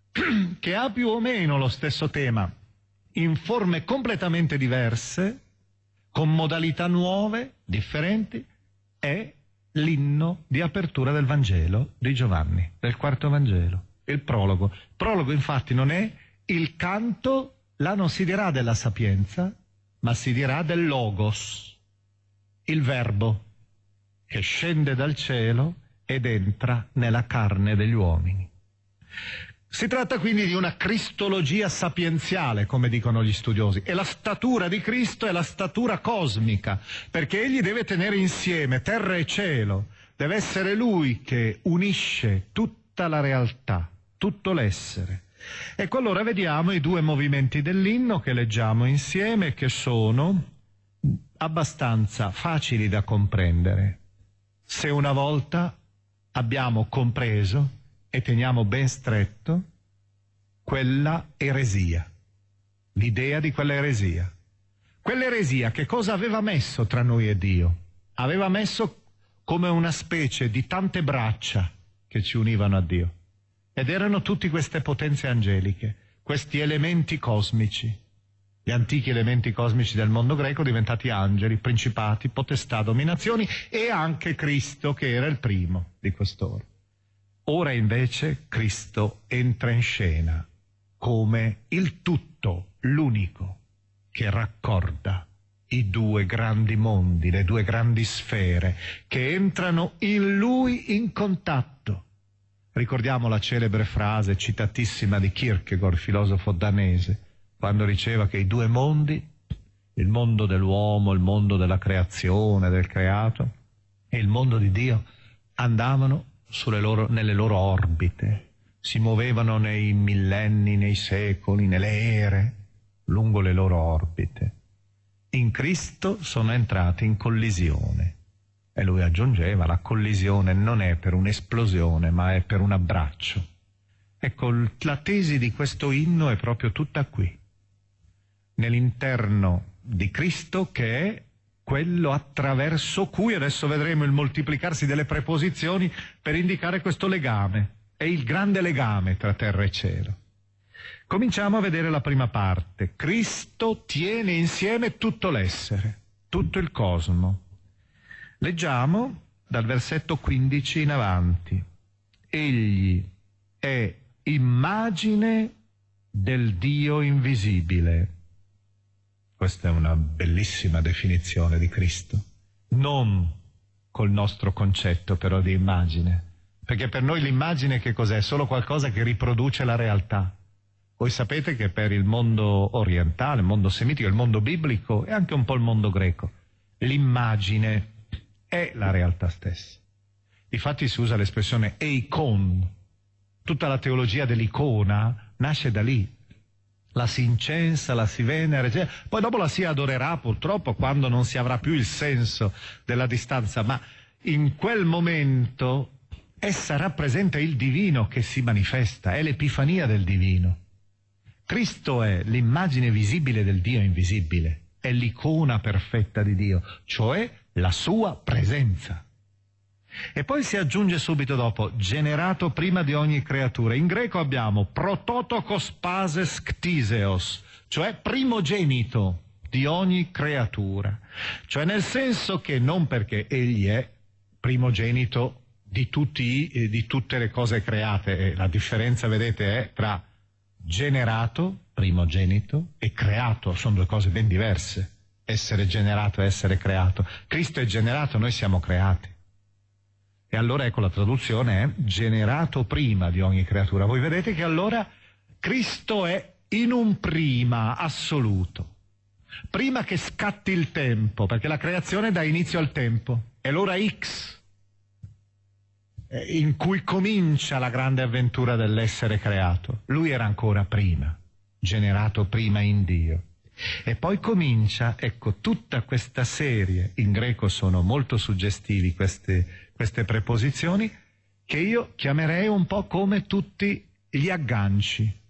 che ha più o meno lo stesso tema, in forme completamente diverse, con modalità nuove, differenti, è l'inno di apertura del Vangelo di Giovanni, del quarto Vangelo, il prologo. prologo infatti non è il canto, là non si dirà della sapienza, ma si dirà del logos, il verbo che scende dal cielo ed entra nella carne degli uomini. Si tratta quindi di una cristologia sapienziale, come dicono gli studiosi, e la statura di Cristo è la statura cosmica, perché egli deve tenere insieme terra e cielo, deve essere lui che unisce tutta la realtà, tutto l'essere. Ecco allora vediamo i due movimenti dell'inno che leggiamo insieme, che sono abbastanza facili da comprendere. Se una volta abbiamo compreso, e teniamo ben stretto quella eresia, l'idea di quella eresia. Quell'eresia che cosa aveva messo tra noi e Dio? Aveva messo come una specie di tante braccia che ci univano a Dio. Ed erano tutte queste potenze angeliche, questi elementi cosmici, gli antichi elementi cosmici del mondo greco diventati angeli, principati, potestà, dominazioni e anche Cristo che era il primo di quest'ora. Ora invece Cristo entra in scena come il tutto, l'unico, che raccorda i due grandi mondi, le due grandi sfere, che entrano in lui in contatto. Ricordiamo la celebre frase citatissima di Kierkegaard, filosofo danese, quando diceva che i due mondi, il mondo dell'uomo, il mondo della creazione, del creato e il mondo di Dio, andavano loro, nelle loro orbite, si muovevano nei millenni, nei secoli, nelle ere, lungo le loro orbite. In Cristo sono entrati in collisione. E lui aggiungeva, la collisione non è per un'esplosione, ma è per un abbraccio. Ecco, la tesi di questo inno è proprio tutta qui, nell'interno di Cristo che è quello attraverso cui adesso vedremo il moltiplicarsi delle preposizioni per indicare questo legame. È il grande legame tra terra e cielo. Cominciamo a vedere la prima parte. Cristo tiene insieme tutto l'essere, tutto il cosmo. Leggiamo dal versetto 15 in avanti. Egli è immagine del Dio invisibile questa è una bellissima definizione di Cristo. Non col nostro concetto però di immagine, perché per noi l'immagine che cos'è? Solo qualcosa che riproduce la realtà. Voi sapete che per il mondo orientale, il mondo semitico, il mondo biblico e anche un po' il mondo greco, l'immagine è la realtà stessa. Difatti si usa l'espressione eikon. Tutta la teologia dell'icona nasce da lì, la si incensa, la si venera, eccetera. poi dopo la si adorerà purtroppo quando non si avrà più il senso della distanza, ma in quel momento essa rappresenta il divino che si manifesta, è l'epifania del divino. Cristo è l'immagine visibile del Dio invisibile, è l'icona perfetta di Dio, cioè la sua presenza. E poi si aggiunge subito dopo, generato prima di ogni creatura. In greco abbiamo prototokos pases ktiseos, cioè primogenito di ogni creatura. Cioè nel senso che non perché egli è primogenito di, tutti, eh, di tutte le cose create, la differenza vedete è tra generato, primogenito, e creato, sono due cose ben diverse, essere generato e essere creato. Cristo è generato, noi siamo creati. E allora ecco la traduzione è generato prima di ogni creatura. Voi vedete che allora Cristo è in un prima assoluto, prima che scatti il tempo, perché la creazione dà inizio al tempo, è l'ora X eh, in cui comincia la grande avventura dell'essere creato. Lui era ancora prima, generato prima in Dio. E poi comincia, ecco, tutta questa serie, in greco sono molto suggestivi queste queste preposizioni, che io chiamerei un po' come tutti gli agganci.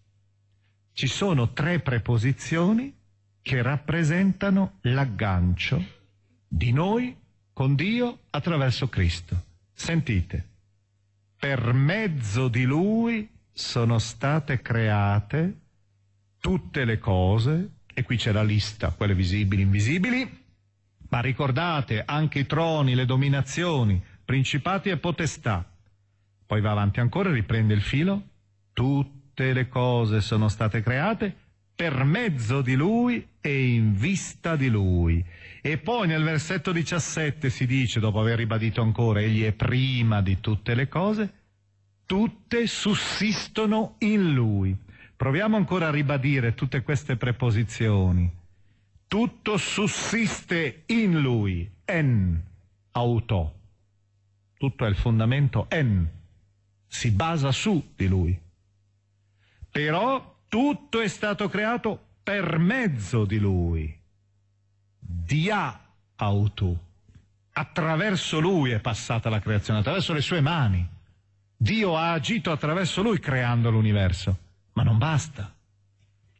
Ci sono tre preposizioni che rappresentano l'aggancio di noi con Dio attraverso Cristo. Sentite, per mezzo di Lui sono state create tutte le cose, e qui c'è la lista, quelle visibili, e invisibili, ma ricordate anche i troni, le dominazioni, principati e potestà. Poi va avanti ancora, riprende il filo. Tutte le cose sono state create per mezzo di lui e in vista di lui. E poi nel versetto 17 si dice, dopo aver ribadito ancora, egli è prima di tutte le cose, tutte sussistono in lui. Proviamo ancora a ribadire tutte queste preposizioni. Tutto sussiste in lui, en, auto tutto è il fondamento en, si basa su di lui. Però tutto è stato creato per mezzo di lui, dia autu. Attraverso lui è passata la creazione, attraverso le sue mani. Dio ha agito attraverso lui creando l'universo, ma non basta.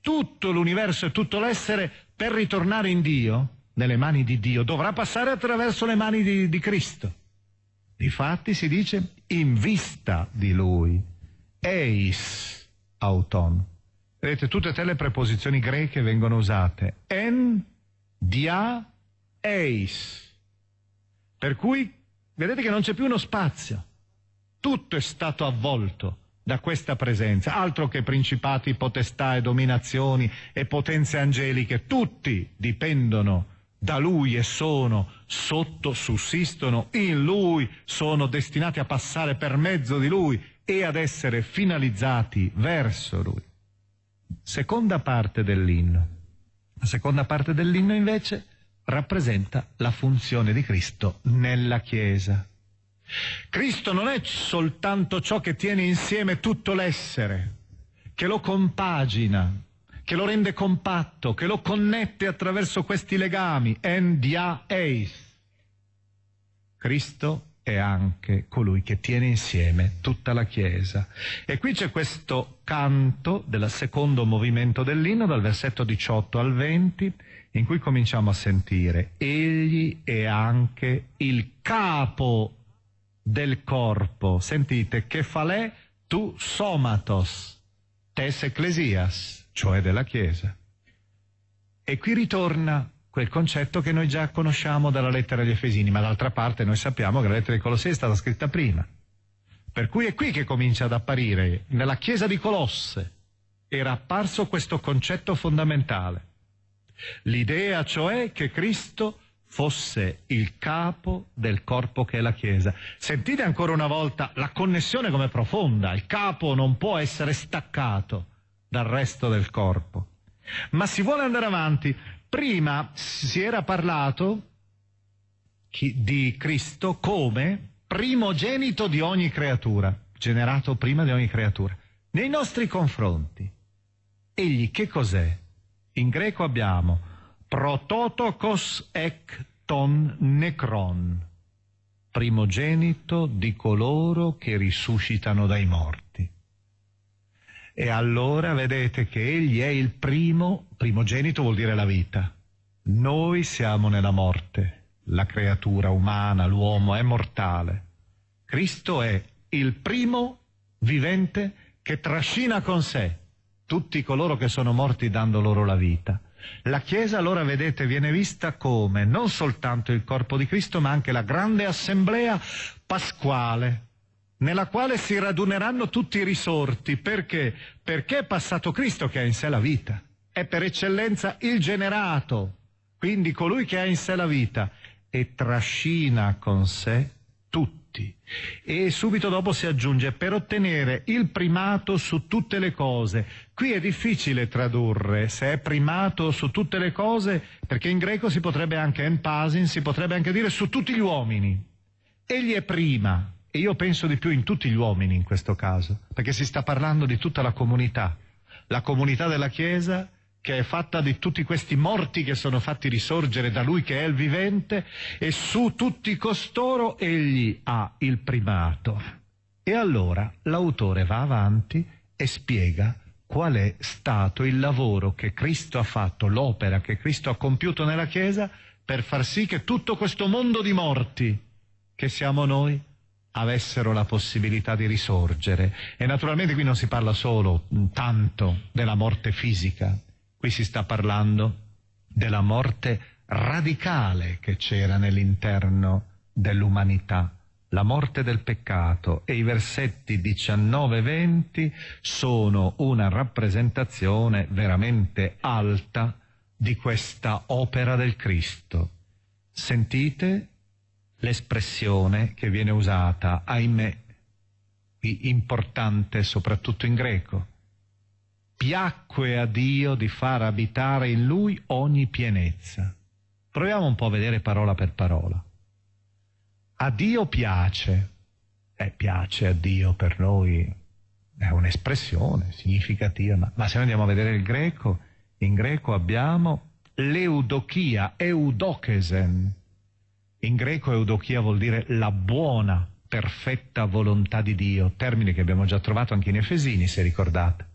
Tutto l'universo e tutto l'essere per ritornare in Dio, nelle mani di Dio, dovrà passare attraverso le mani di, di Cristo. Difatti si dice in vista di lui, eis auton. Vedete, tutte e tre le preposizioni greche vengono usate. En, dia, eis. Per cui vedete che non c'è più uno spazio. Tutto è stato avvolto da questa presenza, altro che principati, potestà e dominazioni e potenze angeliche, tutti dipendono da lui e sono, sotto sussistono, in lui sono destinati a passare per mezzo di lui e ad essere finalizzati verso lui. Seconda parte dell'inno. La seconda parte dell'inno invece rappresenta la funzione di Cristo nella Chiesa. Cristo non è soltanto ciò che tiene insieme tutto l'essere, che lo compagina, che lo rende compatto, che lo connette attraverso questi legami, NDA Eis. Cristo è anche colui che tiene insieme tutta la Chiesa. E qui c'è questo canto del secondo movimento dell'inno, dal versetto 18 al 20, in cui cominciamo a sentire, egli è anche il capo del corpo. Sentite, che falè tu somatos, tes ecclesias cioè della Chiesa. E qui ritorna quel concetto che noi già conosciamo dalla lettera agli Efesini, ma d'altra parte noi sappiamo che la lettera di Colossei è stata scritta prima. Per cui è qui che comincia ad apparire, nella Chiesa di Colosse era apparso questo concetto fondamentale. L'idea cioè che Cristo fosse il capo del corpo che è la Chiesa. Sentite ancora una volta la connessione come profonda, il capo non può essere staccato dal resto del corpo. Ma si vuole andare avanti. Prima si era parlato di Cristo come primogenito di ogni creatura, generato prima di ogni creatura. Nei nostri confronti, egli che cos'è? In greco abbiamo prototokos ek ton necron, primogenito di coloro che risuscitano dai morti. E allora vedete che egli è il primo, primogenito vuol dire la vita. Noi siamo nella morte, la creatura umana, l'uomo è mortale. Cristo è il primo vivente che trascina con sé tutti coloro che sono morti dando loro la vita. La Chiesa allora, vedete, viene vista come non soltanto il corpo di Cristo, ma anche la grande assemblea pasquale, nella quale si raduneranno tutti i risorti. Perché? Perché è passato Cristo che ha in sé la vita. È per eccellenza il generato, quindi colui che ha in sé la vita, e trascina con sé tutti. E subito dopo si aggiunge per ottenere il primato su tutte le cose. Qui è difficile tradurre se è primato su tutte le cose, perché in greco si potrebbe anche en pasin, si potrebbe anche dire su tutti gli uomini. Egli è prima, e io penso di più in tutti gli uomini in questo caso, perché si sta parlando di tutta la comunità, la comunità della Chiesa che è fatta di tutti questi morti che sono fatti risorgere da lui che è il vivente e su tutti costoro egli ha il primato. E allora l'autore va avanti e spiega qual è stato il lavoro che Cristo ha fatto, l'opera che Cristo ha compiuto nella Chiesa per far sì che tutto questo mondo di morti che siamo noi avessero la possibilità di risorgere. E naturalmente qui non si parla solo mm, tanto della morte fisica, qui si sta parlando della morte radicale che c'era nell'interno dell'umanità, la morte del peccato e i versetti 19 20 sono una rappresentazione veramente alta di questa opera del Cristo. Sentite l'espressione che viene usata, ahimè, importante soprattutto in greco. Piacque a Dio di far abitare in lui ogni pienezza. Proviamo un po' a vedere parola per parola. A Dio piace, eh, piace a Dio per noi è un'espressione significativa, ma, ma se andiamo a vedere il greco, in greco abbiamo leudochia, eudokesen, in greco eudochia vuol dire la buona, perfetta volontà di Dio, termine che abbiamo già trovato anche in Efesini, se ricordate.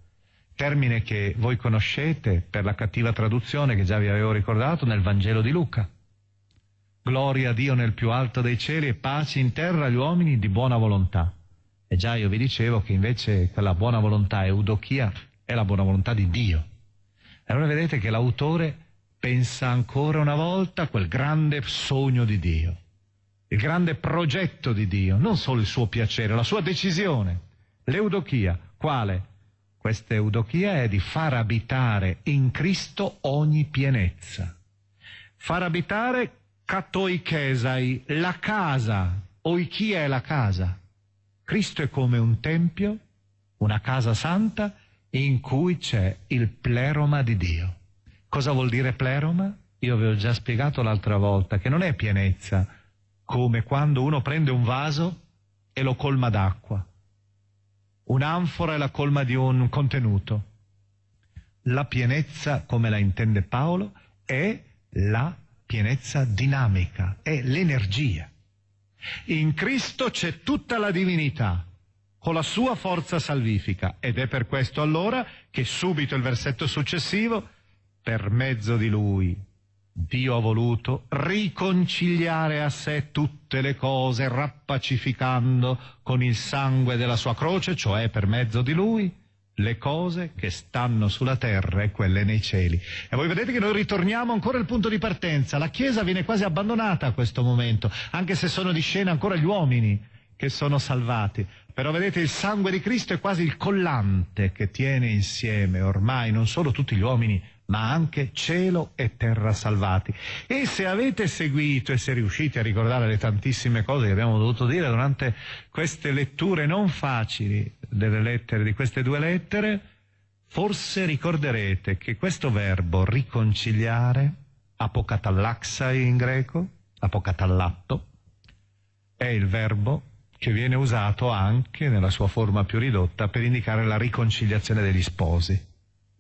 Termine che voi conoscete per la cattiva traduzione che già vi avevo ricordato nel Vangelo di Luca. Gloria a Dio nel più alto dei cieli e pace in terra agli uomini di buona volontà. E già io vi dicevo che invece quella buona volontà, eudochia, è la buona volontà di Dio. E Allora vedete che l'autore pensa ancora una volta a quel grande sogno di Dio, il grande progetto di Dio, non solo il suo piacere, la sua decisione, l'eudochia, quale? Questa eudochia è di far abitare in Cristo ogni pienezza. Far abitare catoichesai, la casa, oichia è la casa. Cristo è come un tempio, una casa santa in cui c'è il pleroma di Dio. Cosa vuol dire pleroma? Io vi ho già spiegato l'altra volta che non è pienezza, come quando uno prende un vaso e lo colma d'acqua. Un'anfora è la colma di un contenuto. La pienezza, come la intende Paolo, è la pienezza dinamica, è l'energia. In Cristo c'è tutta la divinità, con la sua forza salvifica, ed è per questo allora che subito il versetto successivo per mezzo di lui Dio ha voluto riconciliare a sé tutte le cose, rappacificando con il sangue della sua croce, cioè per mezzo di lui, le cose che stanno sulla terra e quelle nei cieli. E voi vedete che noi ritorniamo ancora al punto di partenza. La Chiesa viene quasi abbandonata a questo momento, anche se sono di scena ancora gli uomini che sono salvati. Però vedete, il sangue di Cristo è quasi il collante che tiene insieme ormai non solo tutti gli uomini, ma anche cielo e terra salvati. E se avete seguito e se riuscite a ricordare le tantissime cose che abbiamo dovuto dire durante queste letture non facili delle lettere, di queste due lettere, forse ricorderete che questo verbo riconciliare, apocatallaxai in greco, apocatallatto, è il verbo che viene usato anche nella sua forma più ridotta per indicare la riconciliazione degli sposi.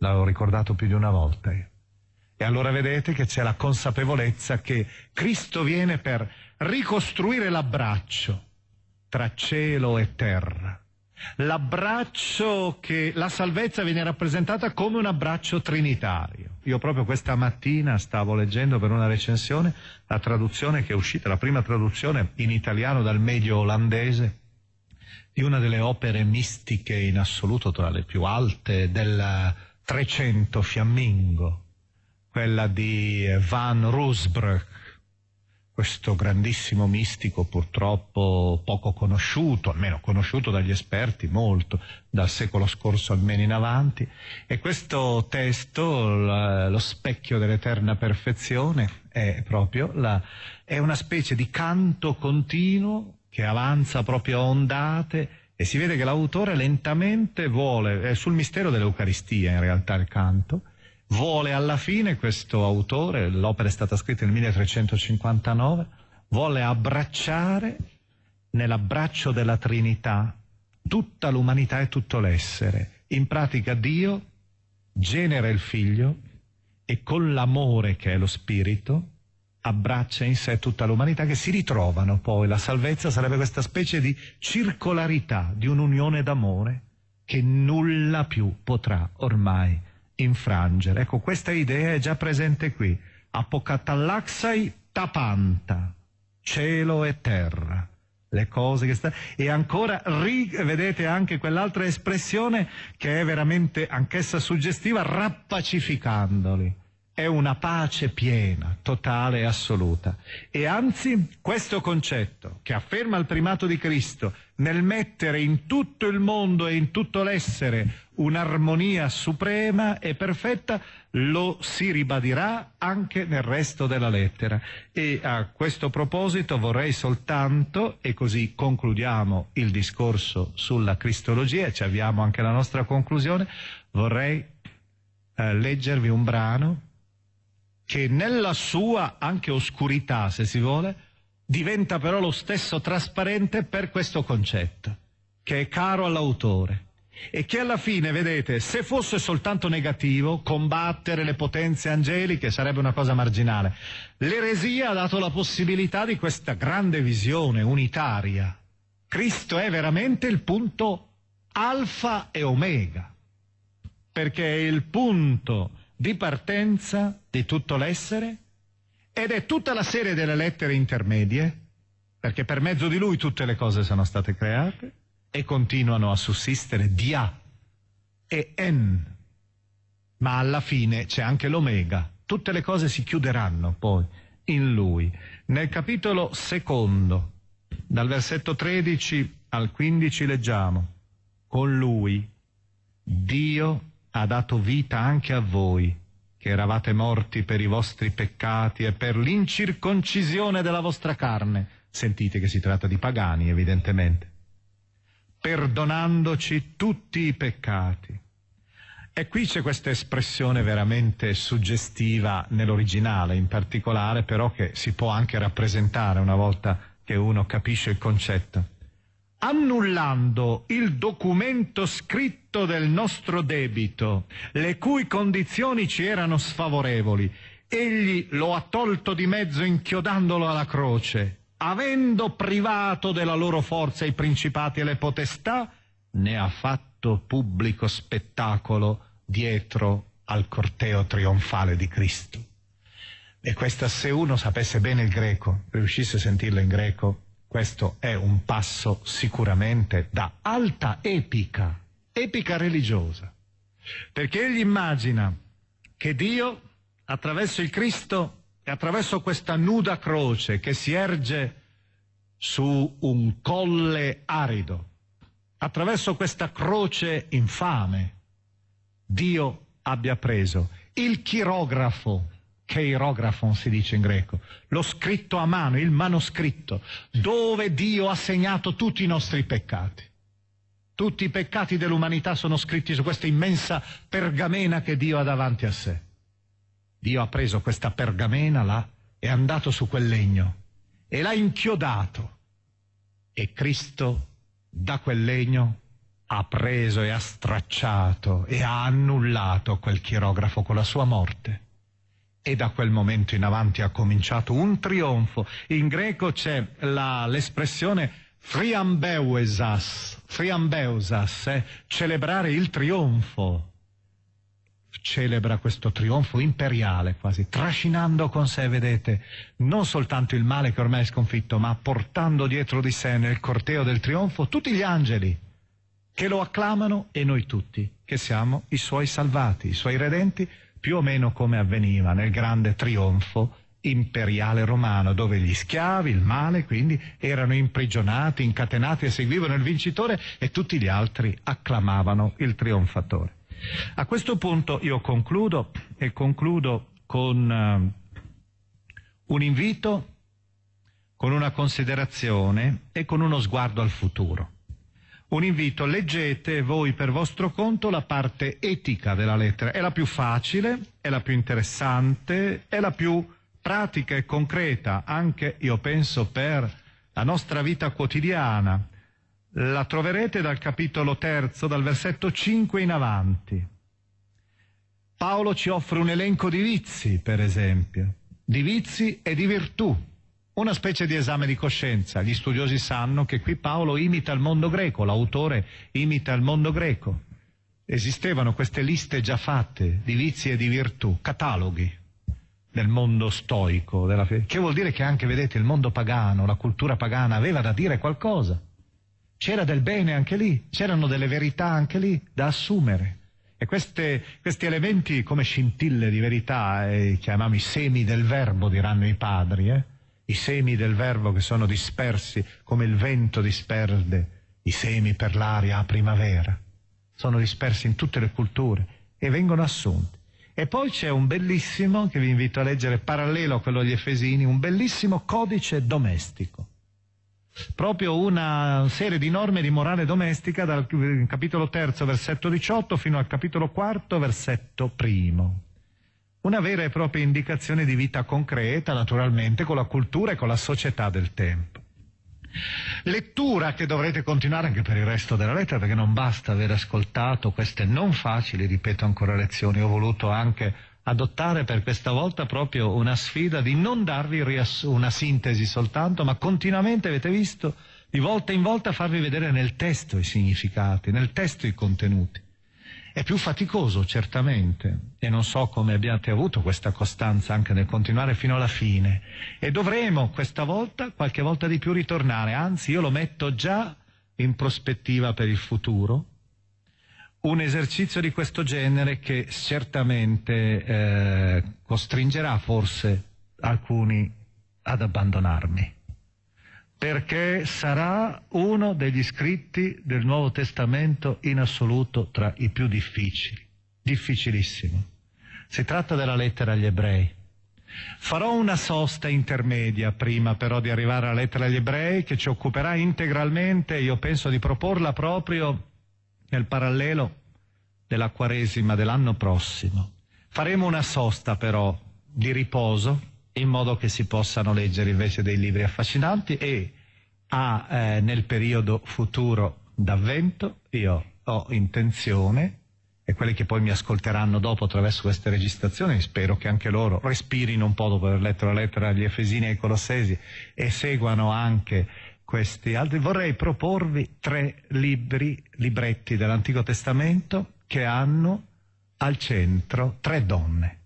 L'avevo ricordato più di una volta. E allora vedete che c'è la consapevolezza che Cristo viene per ricostruire l'abbraccio tra cielo e terra. L'abbraccio che la salvezza viene rappresentata come un abbraccio trinitario. Io proprio questa mattina stavo leggendo per una recensione la traduzione che è uscita, la prima traduzione in italiano dal medio olandese di una delle opere mistiche in assoluto tra le più alte della, 300 Fiammingo, quella di eh, Van Roosbrugh, questo grandissimo mistico purtroppo poco conosciuto, almeno conosciuto dagli esperti molto, dal secolo scorso almeno in avanti, e questo testo, lo specchio dell'eterna perfezione, è proprio la, è una specie di canto continuo che avanza proprio a ondate, e si vede che l'autore lentamente vuole, è sul mistero dell'Eucaristia in realtà il canto, vuole alla fine questo autore, l'opera è stata scritta nel 1359, vuole abbracciare nell'abbraccio della Trinità tutta l'umanità e tutto l'essere. In pratica Dio genera il figlio e con l'amore che è lo spirito abbraccia in sé tutta l'umanità che si ritrovano poi. La salvezza sarebbe questa specie di circolarità, di un'unione d'amore che nulla più potrà ormai infrangere. Ecco, questa idea è già presente qui. Apocatallaxai tapanta, cielo e terra. Le cose che sta... E ancora, vedete anche quell'altra espressione che è veramente anch'essa suggestiva, rappacificandoli è una pace piena, totale e assoluta. E anzi, questo concetto che afferma il primato di Cristo nel mettere in tutto il mondo e in tutto l'essere un'armonia suprema e perfetta, lo si ribadirà anche nel resto della lettera. E a questo proposito vorrei soltanto, e così concludiamo il discorso sulla Cristologia, e ci avviamo anche alla nostra conclusione, vorrei eh, leggervi un brano che nella sua anche oscurità, se si vuole, diventa però lo stesso trasparente per questo concetto, che è caro all'autore. E che alla fine, vedete, se fosse soltanto negativo, combattere le potenze angeliche sarebbe una cosa marginale. L'eresia ha dato la possibilità di questa grande visione unitaria. Cristo è veramente il punto alfa e omega, perché è il punto di partenza di tutto l'essere ed è tutta la serie delle lettere intermedie, perché per mezzo di lui tutte le cose sono state create e continuano a sussistere dia e en. ma alla fine c'è anche l'Omega, tutte le cose si chiuderanno poi in lui. Nel capitolo secondo, dal versetto 13 al 15 leggiamo, con lui Dio ha dato vita anche a voi, che eravate morti per i vostri peccati e per l'incirconcisione della vostra carne. Sentite che si tratta di pagani, evidentemente. Perdonandoci tutti i peccati. E qui c'è questa espressione veramente suggestiva nell'originale, in particolare però che si può anche rappresentare una volta che uno capisce il concetto annullando il documento scritto del nostro debito, le cui condizioni ci erano sfavorevoli. Egli lo ha tolto di mezzo inchiodandolo alla croce, avendo privato della loro forza i principati e le potestà, ne ha fatto pubblico spettacolo dietro al corteo trionfale di Cristo. E questa, se uno sapesse bene il greco, riuscisse a sentirla in greco, questo è un passo sicuramente da alta epica, epica religiosa, perché egli immagina che Dio, attraverso il Cristo e attraverso questa nuda croce che si erge su un colle arido, attraverso questa croce infame, Dio abbia preso il chirografo cheirografon si dice in greco, lo scritto a mano, il manoscritto, dove Dio ha segnato tutti i nostri peccati. Tutti i peccati dell'umanità sono scritti su questa immensa pergamena che Dio ha davanti a sé. Dio ha preso questa pergamena là, è andato su quel legno e l'ha inchiodato. E Cristo da quel legno ha preso e ha stracciato e ha annullato quel chirografo con la sua morte. E da quel momento in avanti ha cominciato un trionfo. In greco c'è l'espressione friambeusas, friambeusas, eh? celebrare il trionfo. Celebra questo trionfo imperiale quasi, trascinando con sé, vedete, non soltanto il male che ormai è sconfitto, ma portando dietro di sé nel corteo del trionfo tutti gli angeli che lo acclamano e noi tutti, che siamo i suoi salvati, i suoi redenti, più o meno come avveniva nel grande trionfo imperiale romano, dove gli schiavi, il male, quindi, erano imprigionati, incatenati e seguivano il vincitore e tutti gli altri acclamavano il trionfatore. A questo punto io concludo e concludo con uh, un invito, con una considerazione e con uno sguardo al futuro un invito, leggete voi per vostro conto la parte etica della lettera, è la più facile, è la più interessante, è la più pratica e concreta, anche io penso per la nostra vita quotidiana. La troverete dal capitolo terzo, dal versetto 5 in avanti. Paolo ci offre un elenco di vizi, per esempio, di vizi e di virtù. Una specie di esame di coscienza. Gli studiosi sanno che qui Paolo imita il mondo greco, l'autore imita il mondo greco. Esistevano queste liste già fatte di vizi e di virtù, cataloghi nel mondo stoico, della... fede, che vuol dire che anche, vedete, il mondo pagano, la cultura pagana aveva da dire qualcosa. C'era del bene anche lì, c'erano delle verità anche lì da assumere. E queste, questi elementi come scintille di verità, eh, chiamiamoli semi del verbo, diranno i padri, eh, i semi del verbo che sono dispersi come il vento disperde i semi per l'aria a primavera. Sono dispersi in tutte le culture e vengono assunti. E poi c'è un bellissimo, che vi invito a leggere parallelo a quello degli Efesini, un bellissimo codice domestico. Proprio una serie di norme di morale domestica dal capitolo 3, versetto 18, fino al capitolo 4, versetto 1. Una vera e propria indicazione di vita concreta, naturalmente, con la cultura e con la società del tempo. Lettura che dovrete continuare anche per il resto della lettera perché non basta aver ascoltato queste non facili, ripeto ancora, lezioni. Ho voluto anche adottare per questa volta proprio una sfida di non darvi riass- una sintesi soltanto, ma continuamente avete visto di volta in volta farvi vedere nel testo i significati, nel testo i contenuti. È più faticoso, certamente, e non so come abbiate avuto questa costanza anche nel continuare fino alla fine. E dovremo questa volta, qualche volta di più, ritornare. Anzi, io lo metto già in prospettiva per il futuro. Un esercizio di questo genere che certamente eh, costringerà forse alcuni ad abbandonarmi perché sarà uno degli scritti del Nuovo Testamento in assoluto tra i più difficili, difficilissimo. Si tratta della lettera agli ebrei. Farò una sosta intermedia prima però di arrivare alla lettera agli ebrei che ci occuperà integralmente, io penso di proporla proprio nel parallelo della Quaresima dell'anno prossimo. Faremo una sosta però di riposo in modo che si possano leggere invece dei libri affascinanti e a, ah, eh, nel periodo futuro d'avvento io ho intenzione e quelli che poi mi ascolteranno dopo attraverso queste registrazioni, spero che anche loro respirino un po' dopo aver letto la lettera agli Efesini e ai Colossesi e seguano anche questi altri. Vorrei proporvi tre libri, libretti dell'Antico Testamento che hanno al centro tre donne.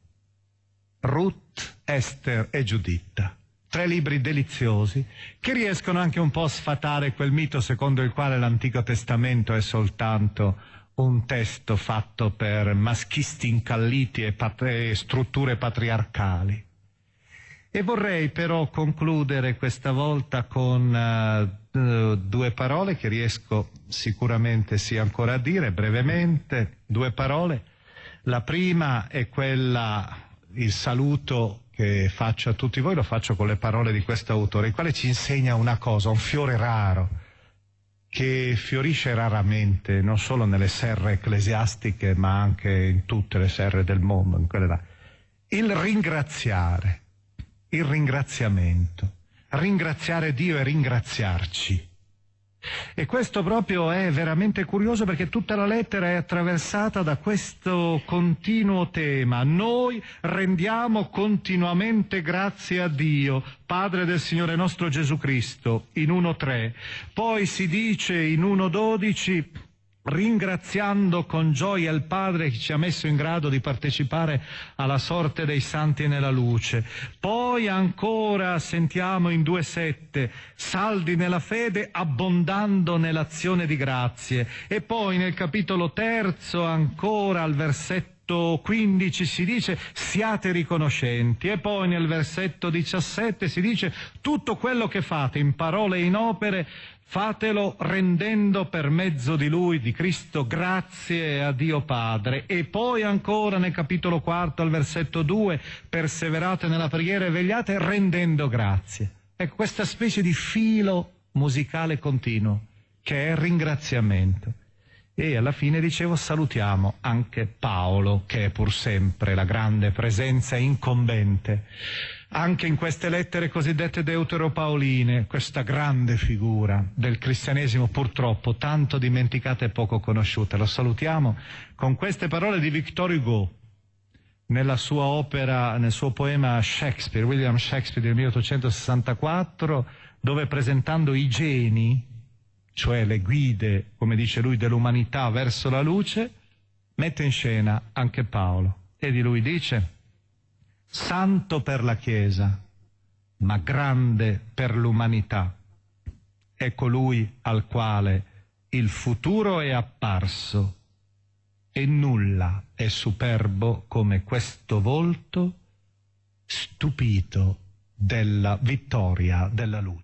Ruth, Esther e Giuditta. Tre libri deliziosi che riescono anche un po' a sfatare quel mito secondo il quale l'Antico Testamento è soltanto un testo fatto per maschisti incalliti e, pat- e strutture patriarcali. E vorrei però concludere questa volta con uh, due parole che riesco sicuramente sì ancora a dire brevemente, due parole. La prima è quella il saluto che faccio a tutti voi lo faccio con le parole di questo autore, il quale ci insegna una cosa, un fiore raro, che fiorisce raramente, non solo nelle serre ecclesiastiche, ma anche in tutte le serre del mondo, Il ringraziare, il ringraziamento, ringraziare Dio e ringraziarci e questo proprio è veramente curioso perché tutta la lettera è attraversata da questo continuo tema. Noi rendiamo continuamente grazie a Dio, Padre del Signore nostro Gesù Cristo, in 1.3. Poi si dice in 1.12 ringraziando con gioia il Padre che ci ha messo in grado di partecipare alla sorte dei santi nella luce. Poi ancora sentiamo in 2.7, saldi nella fede, abbondando nell'azione di grazie. E poi nel capitolo terzo ancora al versetto 15 si dice siate riconoscenti e poi nel versetto 17 si dice tutto quello che fate in parole e in opere Fatelo rendendo per mezzo di lui, di Cristo, grazie a Dio Padre. E poi ancora nel capitolo quarto al versetto 2, perseverate nella preghiera e vegliate rendendo grazie. Ecco questa specie di filo musicale continuo, che è ringraziamento. E alla fine dicevo salutiamo anche Paolo, che è pur sempre la grande presenza incombente anche in queste lettere cosiddette deuteropaoline, questa grande figura del cristianesimo purtroppo tanto dimenticata e poco conosciuta. Lo salutiamo con queste parole di Victor Hugo nella sua opera, nel suo poema Shakespeare, William Shakespeare del 1864, dove presentando i geni, cioè le guide, come dice lui, dell'umanità verso la luce, mette in scena anche Paolo. E di lui dice santo per la Chiesa, ma grande per l'umanità. È colui al quale il futuro è apparso e nulla è superbo come questo volto stupito della vittoria della luce.